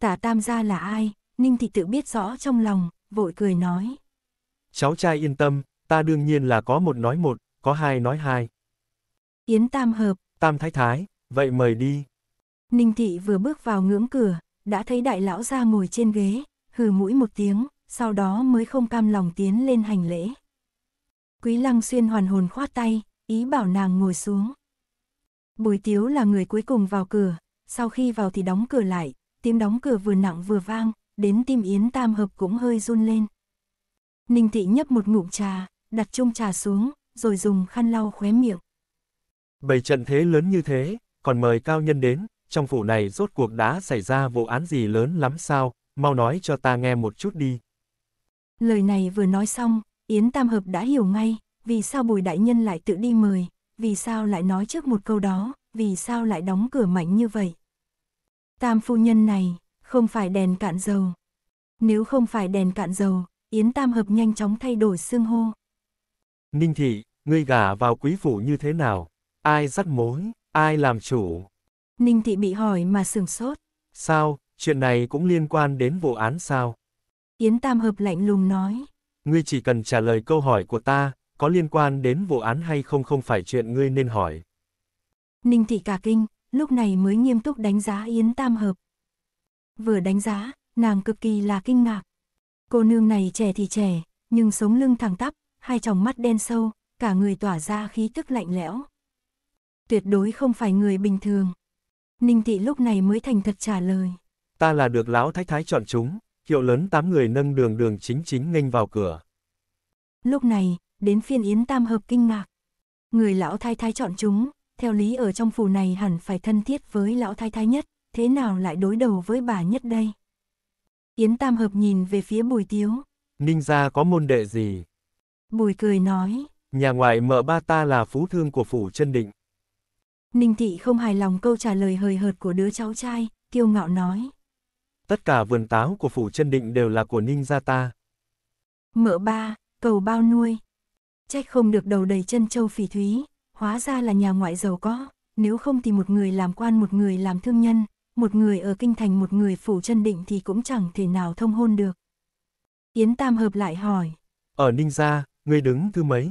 Tà tam gia là ai, Ninh Thị tự biết rõ trong lòng, vội cười nói. Cháu trai yên tâm, ta đương nhiên là có một nói một, có hai nói hai. Yến tam hợp. Tam thái thái, vậy mời đi. Ninh Thị vừa bước vào ngưỡng cửa, đã thấy đại lão ra ngồi trên ghế, hừ mũi một tiếng, sau đó mới không cam lòng tiến lên hành lễ. Quý Lăng Xuyên hoàn hồn khoát tay, ý bảo nàng ngồi xuống. Bùi Tiếu là người cuối cùng vào cửa, sau khi vào thì đóng cửa lại, tiếng đóng cửa vừa nặng vừa vang, đến tim Yến Tam Hợp cũng hơi run lên. Ninh Thị nhấp một ngụm trà, đặt chung trà xuống, rồi dùng khăn lau khóe miệng. Bảy trận thế lớn như thế, còn mời cao nhân đến, trong phủ này rốt cuộc đã xảy ra vụ án gì lớn lắm sao, mau nói cho ta nghe một chút đi. Lời này vừa nói xong, Yến Tam Hợp đã hiểu ngay, vì sao Bùi Đại Nhân lại tự đi mời, vì sao lại nói trước một câu đó, vì sao lại đóng cửa mạnh như vậy. Tam phu nhân này, không phải đèn cạn dầu. Nếu không phải đèn cạn dầu, Yến Tam Hợp nhanh chóng thay đổi xương hô. Ninh Thị, ngươi gả vào quý phủ như thế nào? Ai dắt mối, ai làm chủ? Ninh Thị bị hỏi mà sửng sốt. Sao, chuyện này cũng liên quan đến vụ án sao? Yến Tam Hợp lạnh lùng nói. Ngươi chỉ cần trả lời câu hỏi của ta, có liên quan đến vụ án hay không không phải chuyện ngươi nên hỏi. Ninh Thị cả kinh, lúc này mới nghiêm túc đánh giá Yến Tam Hợp. Vừa đánh giá, nàng cực kỳ là kinh ngạc. Cô nương này trẻ thì trẻ, nhưng sống lưng thẳng tắp, hai tròng mắt đen sâu, cả người tỏa ra khí tức lạnh lẽo. Tuyệt đối không phải người bình thường. Ninh Thị lúc này mới thành thật trả lời. Ta là được lão thái thái chọn chúng kiệu lớn tám người nâng đường đường chính chính nghênh vào cửa. Lúc này, đến phiên Yến Tam Hợp kinh ngạc. Người lão thái thái chọn chúng, theo lý ở trong phủ này hẳn phải thân thiết với lão thái thái nhất, thế nào lại đối đầu với bà nhất đây? Yến Tam Hợp nhìn về phía Bùi Tiếu. Ninh gia có môn đệ gì? Bùi cười nói. Nhà ngoại mợ ba ta là phú thương của phủ chân định. Ninh Thị không hài lòng câu trả lời hời hợt của đứa cháu trai, kiêu ngạo nói tất cả vườn táo của phủ chân định đều là của ninh gia ta. Mợ ba, cầu bao nuôi. Trách không được đầu đầy chân châu phỉ thúy, hóa ra là nhà ngoại giàu có, nếu không thì một người làm quan một người làm thương nhân, một người ở kinh thành một người phủ chân định thì cũng chẳng thể nào thông hôn được. Yến Tam hợp lại hỏi. Ở Ninh Gia, ngươi đứng thứ mấy?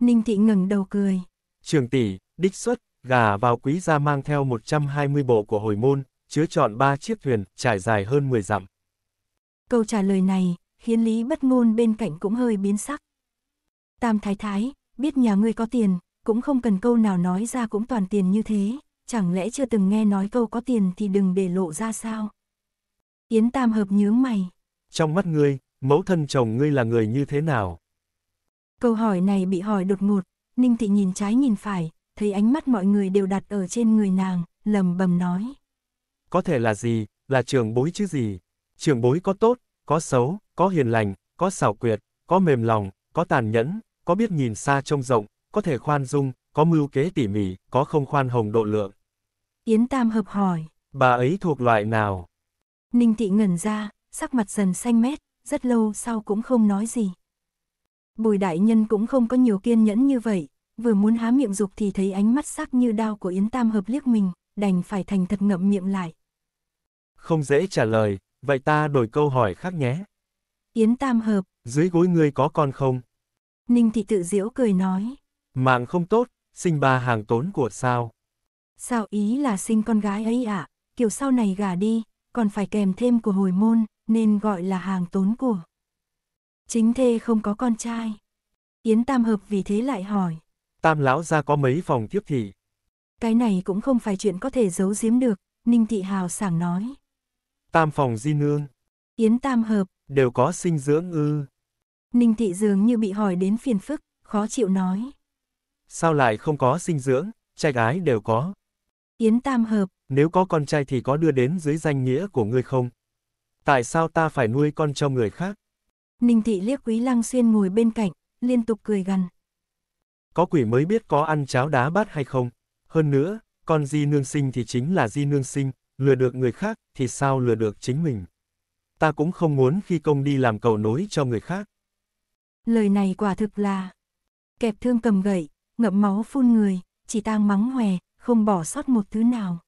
Ninh Thị ngẩng đầu cười. Trường tỷ, đích xuất, gà vào quý gia mang theo 120 bộ của hồi môn, chứa trọn ba chiếc thuyền, trải dài hơn 10 dặm. Câu trả lời này, khiến Lý bất ngôn bên cạnh cũng hơi biến sắc. Tam thái thái, biết nhà ngươi có tiền, cũng không cần câu nào nói ra cũng toàn tiền như thế, chẳng lẽ chưa từng nghe nói câu có tiền thì đừng để lộ ra sao? Yến Tam hợp nhướng mày. Trong mắt ngươi, mẫu thân chồng ngươi là người như thế nào? Câu hỏi này bị hỏi đột ngột, Ninh Thị nhìn trái nhìn phải, thấy ánh mắt mọi người đều đặt ở trên người nàng, lầm bầm nói có thể là gì, là trường bối chứ gì. Trường bối có tốt, có xấu, có hiền lành, có xảo quyệt, có mềm lòng, có tàn nhẫn, có biết nhìn xa trông rộng, có thể khoan dung, có mưu kế tỉ mỉ, có không khoan hồng độ lượng. Yến Tam hợp hỏi. Bà ấy thuộc loại nào? Ninh Thị ngẩn ra, sắc mặt dần xanh mét, rất lâu sau cũng không nói gì. Bùi đại nhân cũng không có nhiều kiên nhẫn như vậy, vừa muốn há miệng dục thì thấy ánh mắt sắc như đao của Yến Tam hợp liếc mình, đành phải thành thật ngậm miệng lại không dễ trả lời, vậy ta đổi câu hỏi khác nhé. Yến tam hợp. Dưới gối ngươi có con không? Ninh thị tự diễu cười nói. Mạng không tốt, sinh ba hàng tốn của sao? Sao ý là sinh con gái ấy ạ, à? kiểu sau này gả đi, còn phải kèm thêm của hồi môn, nên gọi là hàng tốn của. Chính thê không có con trai. Yến Tam Hợp vì thế lại hỏi. Tam lão ra có mấy phòng tiếp thị? Cái này cũng không phải chuyện có thể giấu giếm được, Ninh Thị Hào sảng nói. Tam phòng di nương. Yến tam hợp. Đều có sinh dưỡng ư. Ninh thị dường như bị hỏi đến phiền phức, khó chịu nói. Sao lại không có sinh dưỡng, trai gái đều có. Yến tam hợp. Nếu có con trai thì có đưa đến dưới danh nghĩa của ngươi không? Tại sao ta phải nuôi con cho người khác? Ninh thị liếc quý lăng xuyên ngồi bên cạnh, liên tục cười gần Có quỷ mới biết có ăn cháo đá bát hay không. Hơn nữa, con di nương sinh thì chính là di nương sinh, lừa được người khác thì sao lừa được chính mình. Ta cũng không muốn khi công đi làm cầu nối cho người khác. Lời này quả thực là kẹp thương cầm gậy, ngậm máu phun người, chỉ tang mắng hoè, không bỏ sót một thứ nào.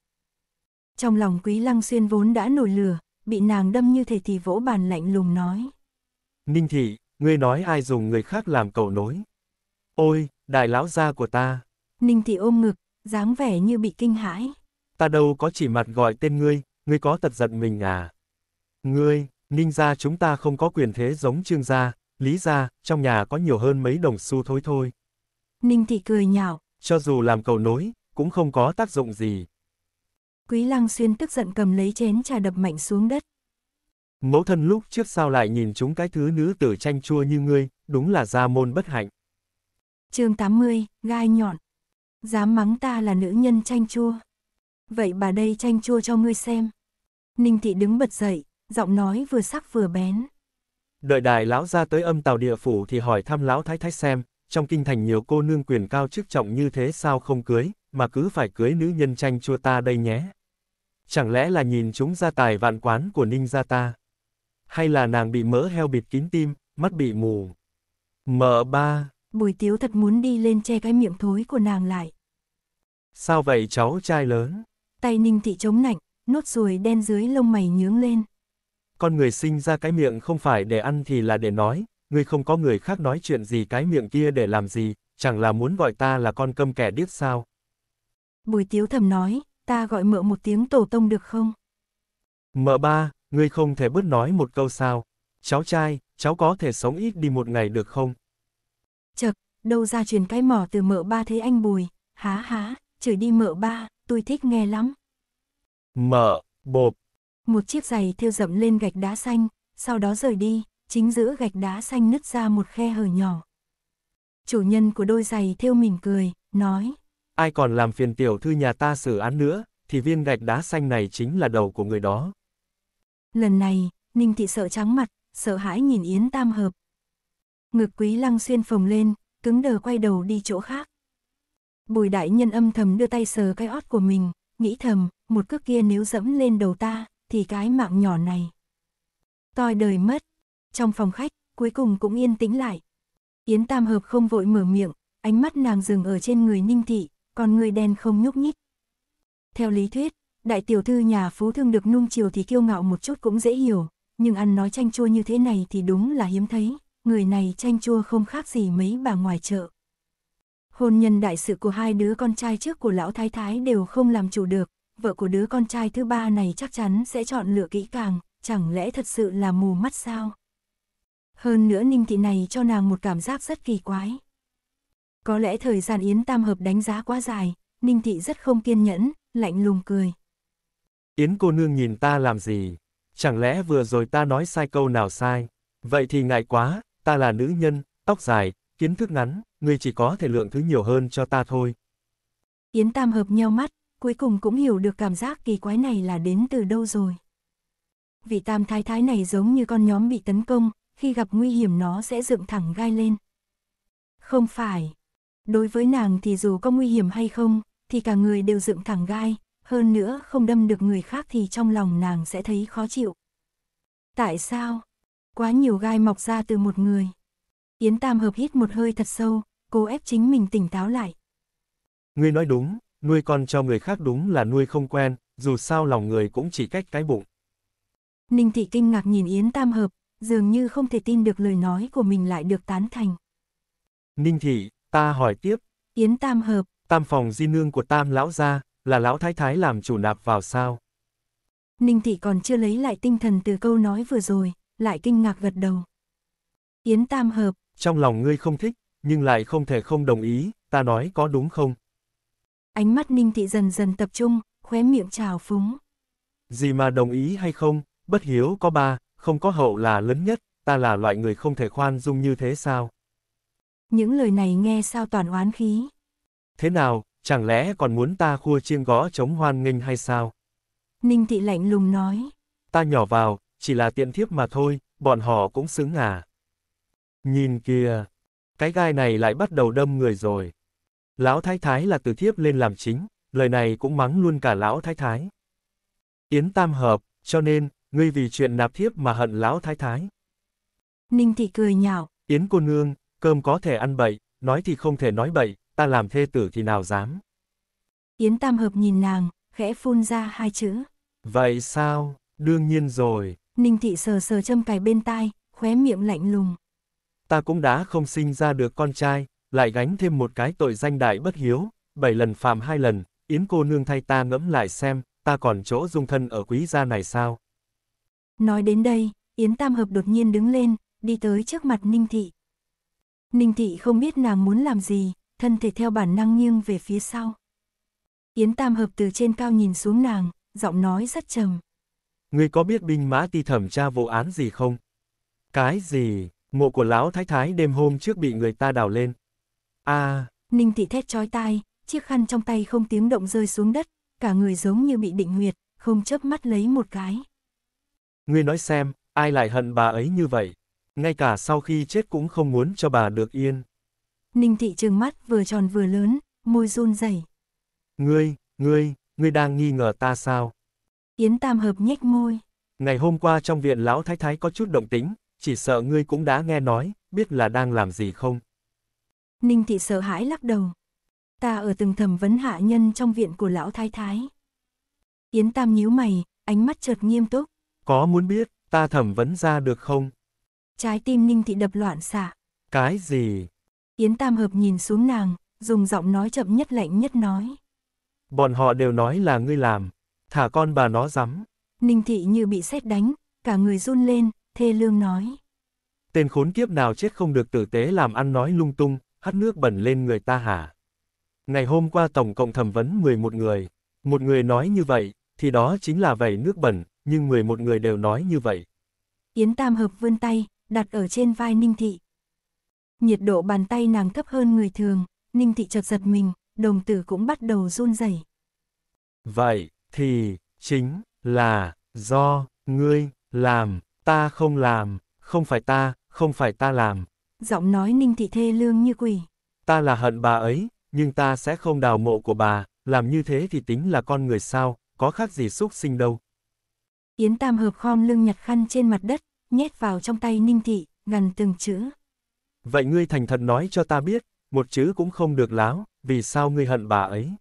Trong lòng Quý Lăng Xuyên vốn đã nổi lửa, bị nàng đâm như thể thì vỗ bàn lạnh lùng nói. Ninh thị, ngươi nói ai dùng người khác làm cầu nối. Ôi, đại lão gia của ta. Ninh thị ôm ngực, dáng vẻ như bị kinh hãi ta đâu có chỉ mặt gọi tên ngươi, ngươi có tật giận mình à? Ngươi, ninh gia chúng ta không có quyền thế giống trương gia, lý gia, trong nhà có nhiều hơn mấy đồng xu thối thôi. Ninh thị cười nhạo. Cho dù làm cầu nối, cũng không có tác dụng gì. Quý lăng xuyên tức giận cầm lấy chén trà đập mạnh xuống đất. Mẫu thân lúc trước sao lại nhìn chúng cái thứ nữ tử tranh chua như ngươi, đúng là gia môn bất hạnh. chương 80, gai nhọn. Dám mắng ta là nữ nhân tranh chua vậy bà đây chanh chua cho ngươi xem. Ninh thị đứng bật dậy, giọng nói vừa sắc vừa bén. Đợi đại lão ra tới âm tàu địa phủ thì hỏi thăm lão thái thái xem, trong kinh thành nhiều cô nương quyền cao chức trọng như thế sao không cưới, mà cứ phải cưới nữ nhân tranh chua ta đây nhé. Chẳng lẽ là nhìn chúng gia tài vạn quán của ninh gia ta? Hay là nàng bị mỡ heo bịt kín tim, mắt bị mù? Mợ ba! Bùi tiếu thật muốn đi lên che cái miệng thối của nàng lại. Sao vậy cháu trai lớn? tay ninh thị chống nạnh, nốt ruồi đen dưới lông mày nhướng lên. Con người sinh ra cái miệng không phải để ăn thì là để nói, ngươi không có người khác nói chuyện gì cái miệng kia để làm gì, chẳng là muốn gọi ta là con câm kẻ điếc sao. Bùi tiếu thầm nói, ta gọi mợ một tiếng tổ tông được không? Mợ ba, ngươi không thể bớt nói một câu sao? Cháu trai, cháu có thể sống ít đi một ngày được không? Chật, đâu ra truyền cái mỏ từ mợ ba thế anh bùi, há há, chửi đi mợ ba tôi thích nghe lắm. Mở, bộp. Một chiếc giày thiêu rậm lên gạch đá xanh, sau đó rời đi, chính giữa gạch đá xanh nứt ra một khe hở nhỏ. Chủ nhân của đôi giày thêu mỉm cười, nói. Ai còn làm phiền tiểu thư nhà ta xử án nữa, thì viên gạch đá xanh này chính là đầu của người đó. Lần này, Ninh Thị sợ trắng mặt, sợ hãi nhìn Yến Tam Hợp. Ngực quý lăng xuyên phồng lên, cứng đờ quay đầu đi chỗ khác. Bùi đại nhân âm thầm đưa tay sờ cái ót của mình, nghĩ thầm, một cước kia nếu dẫm lên đầu ta, thì cái mạng nhỏ này. Toi đời mất. Trong phòng khách, cuối cùng cũng yên tĩnh lại. Yến Tam Hợp không vội mở miệng, ánh mắt nàng dừng ở trên người ninh thị, còn người đen không nhúc nhích. Theo lý thuyết, đại tiểu thư nhà phú thương được nung chiều thì kiêu ngạo một chút cũng dễ hiểu, nhưng ăn nói chanh chua như thế này thì đúng là hiếm thấy, người này chanh chua không khác gì mấy bà ngoài chợ. Hôn nhân đại sự của hai đứa con trai trước của lão thái thái đều không làm chủ được, vợ của đứa con trai thứ ba này chắc chắn sẽ chọn lựa kỹ càng, chẳng lẽ thật sự là mù mắt sao? Hơn nữa Ninh Thị này cho nàng một cảm giác rất kỳ quái. Có lẽ thời gian Yến Tam Hợp đánh giá quá dài, Ninh Thị rất không kiên nhẫn, lạnh lùng cười. Yến cô nương nhìn ta làm gì? Chẳng lẽ vừa rồi ta nói sai câu nào sai? Vậy thì ngại quá, ta là nữ nhân, tóc dài, Kiến thức ngắn, ngươi chỉ có thể lượng thứ nhiều hơn cho ta thôi. Yến Tam Hợp nheo mắt, cuối cùng cũng hiểu được cảm giác kỳ quái này là đến từ đâu rồi. Vị tam thái thái này giống như con nhóm bị tấn công, khi gặp nguy hiểm nó sẽ dựng thẳng gai lên. Không phải. Đối với nàng thì dù có nguy hiểm hay không, thì cả người đều dựng thẳng gai, hơn nữa không đâm được người khác thì trong lòng nàng sẽ thấy khó chịu. Tại sao? Quá nhiều gai mọc ra từ một người. Yến Tam Hợp hít một hơi thật sâu, cố ép chính mình tỉnh táo lại. Ngươi nói đúng, nuôi con cho người khác đúng là nuôi không quen, dù sao lòng người cũng chỉ cách cái bụng. Ninh Thị kinh ngạc nhìn Yến Tam Hợp, dường như không thể tin được lời nói của mình lại được tán thành. Ninh Thị, ta hỏi tiếp. Yến Tam Hợp. Tam phòng di nương của Tam Lão gia là Lão Thái Thái làm chủ nạp vào sao? Ninh Thị còn chưa lấy lại tinh thần từ câu nói vừa rồi, lại kinh ngạc gật đầu. Yến Tam Hợp, trong lòng ngươi không thích, nhưng lại không thể không đồng ý, ta nói có đúng không? Ánh mắt Ninh Thị dần dần tập trung, khóe miệng trào phúng. Gì mà đồng ý hay không, bất hiếu có ba, không có hậu là lớn nhất, ta là loại người không thể khoan dung như thế sao? Những lời này nghe sao toàn oán khí. Thế nào, chẳng lẽ còn muốn ta khua chiêng gõ chống hoan nghênh hay sao? Ninh Thị lạnh lùng nói. Ta nhỏ vào, chỉ là tiện thiếp mà thôi, bọn họ cũng xứng à. Nhìn kìa, cái gai này lại bắt đầu đâm người rồi. Lão thái thái là từ thiếp lên làm chính, lời này cũng mắng luôn cả lão thái thái. Yến tam hợp, cho nên, ngươi vì chuyện nạp thiếp mà hận lão thái thái. Ninh thị cười nhạo. Yến cô nương, cơm có thể ăn bậy, nói thì không thể nói bậy, ta làm thê tử thì nào dám. Yến tam hợp nhìn nàng, khẽ phun ra hai chữ. Vậy sao, đương nhiên rồi. Ninh thị sờ sờ châm cài bên tai, khóe miệng lạnh lùng ta cũng đã không sinh ra được con trai, lại gánh thêm một cái tội danh đại bất hiếu, bảy lần phạm hai lần, Yến cô nương thay ta ngẫm lại xem, ta còn chỗ dung thân ở quý gia này sao? Nói đến đây, Yến Tam Hợp đột nhiên đứng lên, đi tới trước mặt Ninh Thị. Ninh Thị không biết nàng muốn làm gì, thân thể theo bản năng nghiêng về phía sau. Yến Tam Hợp từ trên cao nhìn xuống nàng, giọng nói rất trầm. Ngươi có biết binh mã ti thẩm tra vụ án gì không? Cái gì? Mộ của lão thái thái đêm hôm trước bị người ta đào lên. À! Ninh thị thét chói tai, chiếc khăn trong tay không tiếng động rơi xuống đất, cả người giống như bị định nguyệt, không chớp mắt lấy một cái. Ngươi nói xem, ai lại hận bà ấy như vậy? Ngay cả sau khi chết cũng không muốn cho bà được yên. Ninh thị trừng mắt vừa tròn vừa lớn, môi run rẩy. Ngươi, ngươi, ngươi đang nghi ngờ ta sao? Yến Tam Hợp nhếch môi. Ngày hôm qua trong viện lão thái thái có chút động tính, chỉ sợ ngươi cũng đã nghe nói, biết là đang làm gì không? Ninh thị sợ hãi lắc đầu. Ta ở từng thẩm vấn hạ nhân trong viện của lão thái thái. Yến Tam nhíu mày, ánh mắt chợt nghiêm túc. Có muốn biết, ta thẩm vấn ra được không? Trái tim Ninh thị đập loạn xạ. Cái gì? Yến Tam hợp nhìn xuống nàng, dùng giọng nói chậm nhất lạnh nhất nói. Bọn họ đều nói là ngươi làm, thả con bà nó rắm. Ninh thị như bị xét đánh, cả người run lên, thê lương nói. Tên khốn kiếp nào chết không được tử tế làm ăn nói lung tung, hắt nước bẩn lên người ta hả? Ngày hôm qua tổng cộng thẩm vấn 11 người. Một người nói như vậy, thì đó chính là vẩy nước bẩn, nhưng 11 người đều nói như vậy. Yến Tam Hợp vươn tay, đặt ở trên vai Ninh Thị. Nhiệt độ bàn tay nàng thấp hơn người thường, Ninh Thị chợt giật mình, đồng tử cũng bắt đầu run rẩy. Vậy, thì, chính, là, do, ngươi, làm. Ta không làm, không phải ta, không phải ta làm. Giọng nói ninh thị thê lương như quỷ. Ta là hận bà ấy, nhưng ta sẽ không đào mộ của bà, làm như thế thì tính là con người sao, có khác gì xúc sinh đâu. Yến Tam hợp khom lưng nhặt khăn trên mặt đất, nhét vào trong tay ninh thị, gần từng chữ. Vậy ngươi thành thật nói cho ta biết, một chữ cũng không được láo, vì sao ngươi hận bà ấy?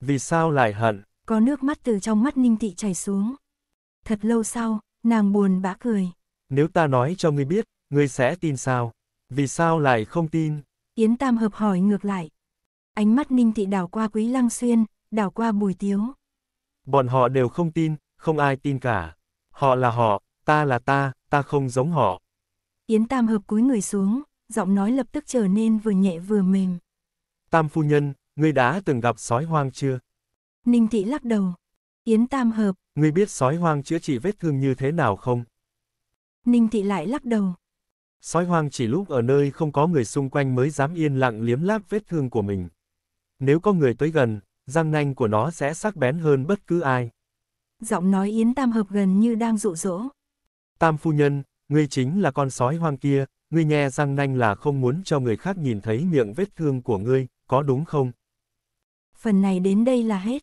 Vì sao lại hận? Có nước mắt từ trong mắt ninh thị chảy xuống. Thật lâu sau, Nàng buồn bã cười. Nếu ta nói cho ngươi biết, ngươi sẽ tin sao? Vì sao lại không tin? Yến Tam hợp hỏi ngược lại. Ánh mắt Ninh Thị đảo qua Quý Lăng Xuyên, đảo qua Bùi Tiếu. Bọn họ đều không tin, không ai tin cả. Họ là họ, ta là ta, ta không giống họ. Yến Tam hợp cúi người xuống, giọng nói lập tức trở nên vừa nhẹ vừa mềm. Tam phu nhân, ngươi đã từng gặp sói hoang chưa? Ninh Thị lắc đầu, Yến tam hợp. Ngươi biết sói hoang chữa trị vết thương như thế nào không? Ninh thị lại lắc đầu. Sói hoang chỉ lúc ở nơi không có người xung quanh mới dám yên lặng liếm láp vết thương của mình. Nếu có người tới gần, răng nanh của nó sẽ sắc bén hơn bất cứ ai. Giọng nói Yến Tam Hợp gần như đang dụ dỗ. Tam phu nhân, ngươi chính là con sói hoang kia, ngươi nghe răng nanh là không muốn cho người khác nhìn thấy miệng vết thương của ngươi, có đúng không? Phần này đến đây là hết.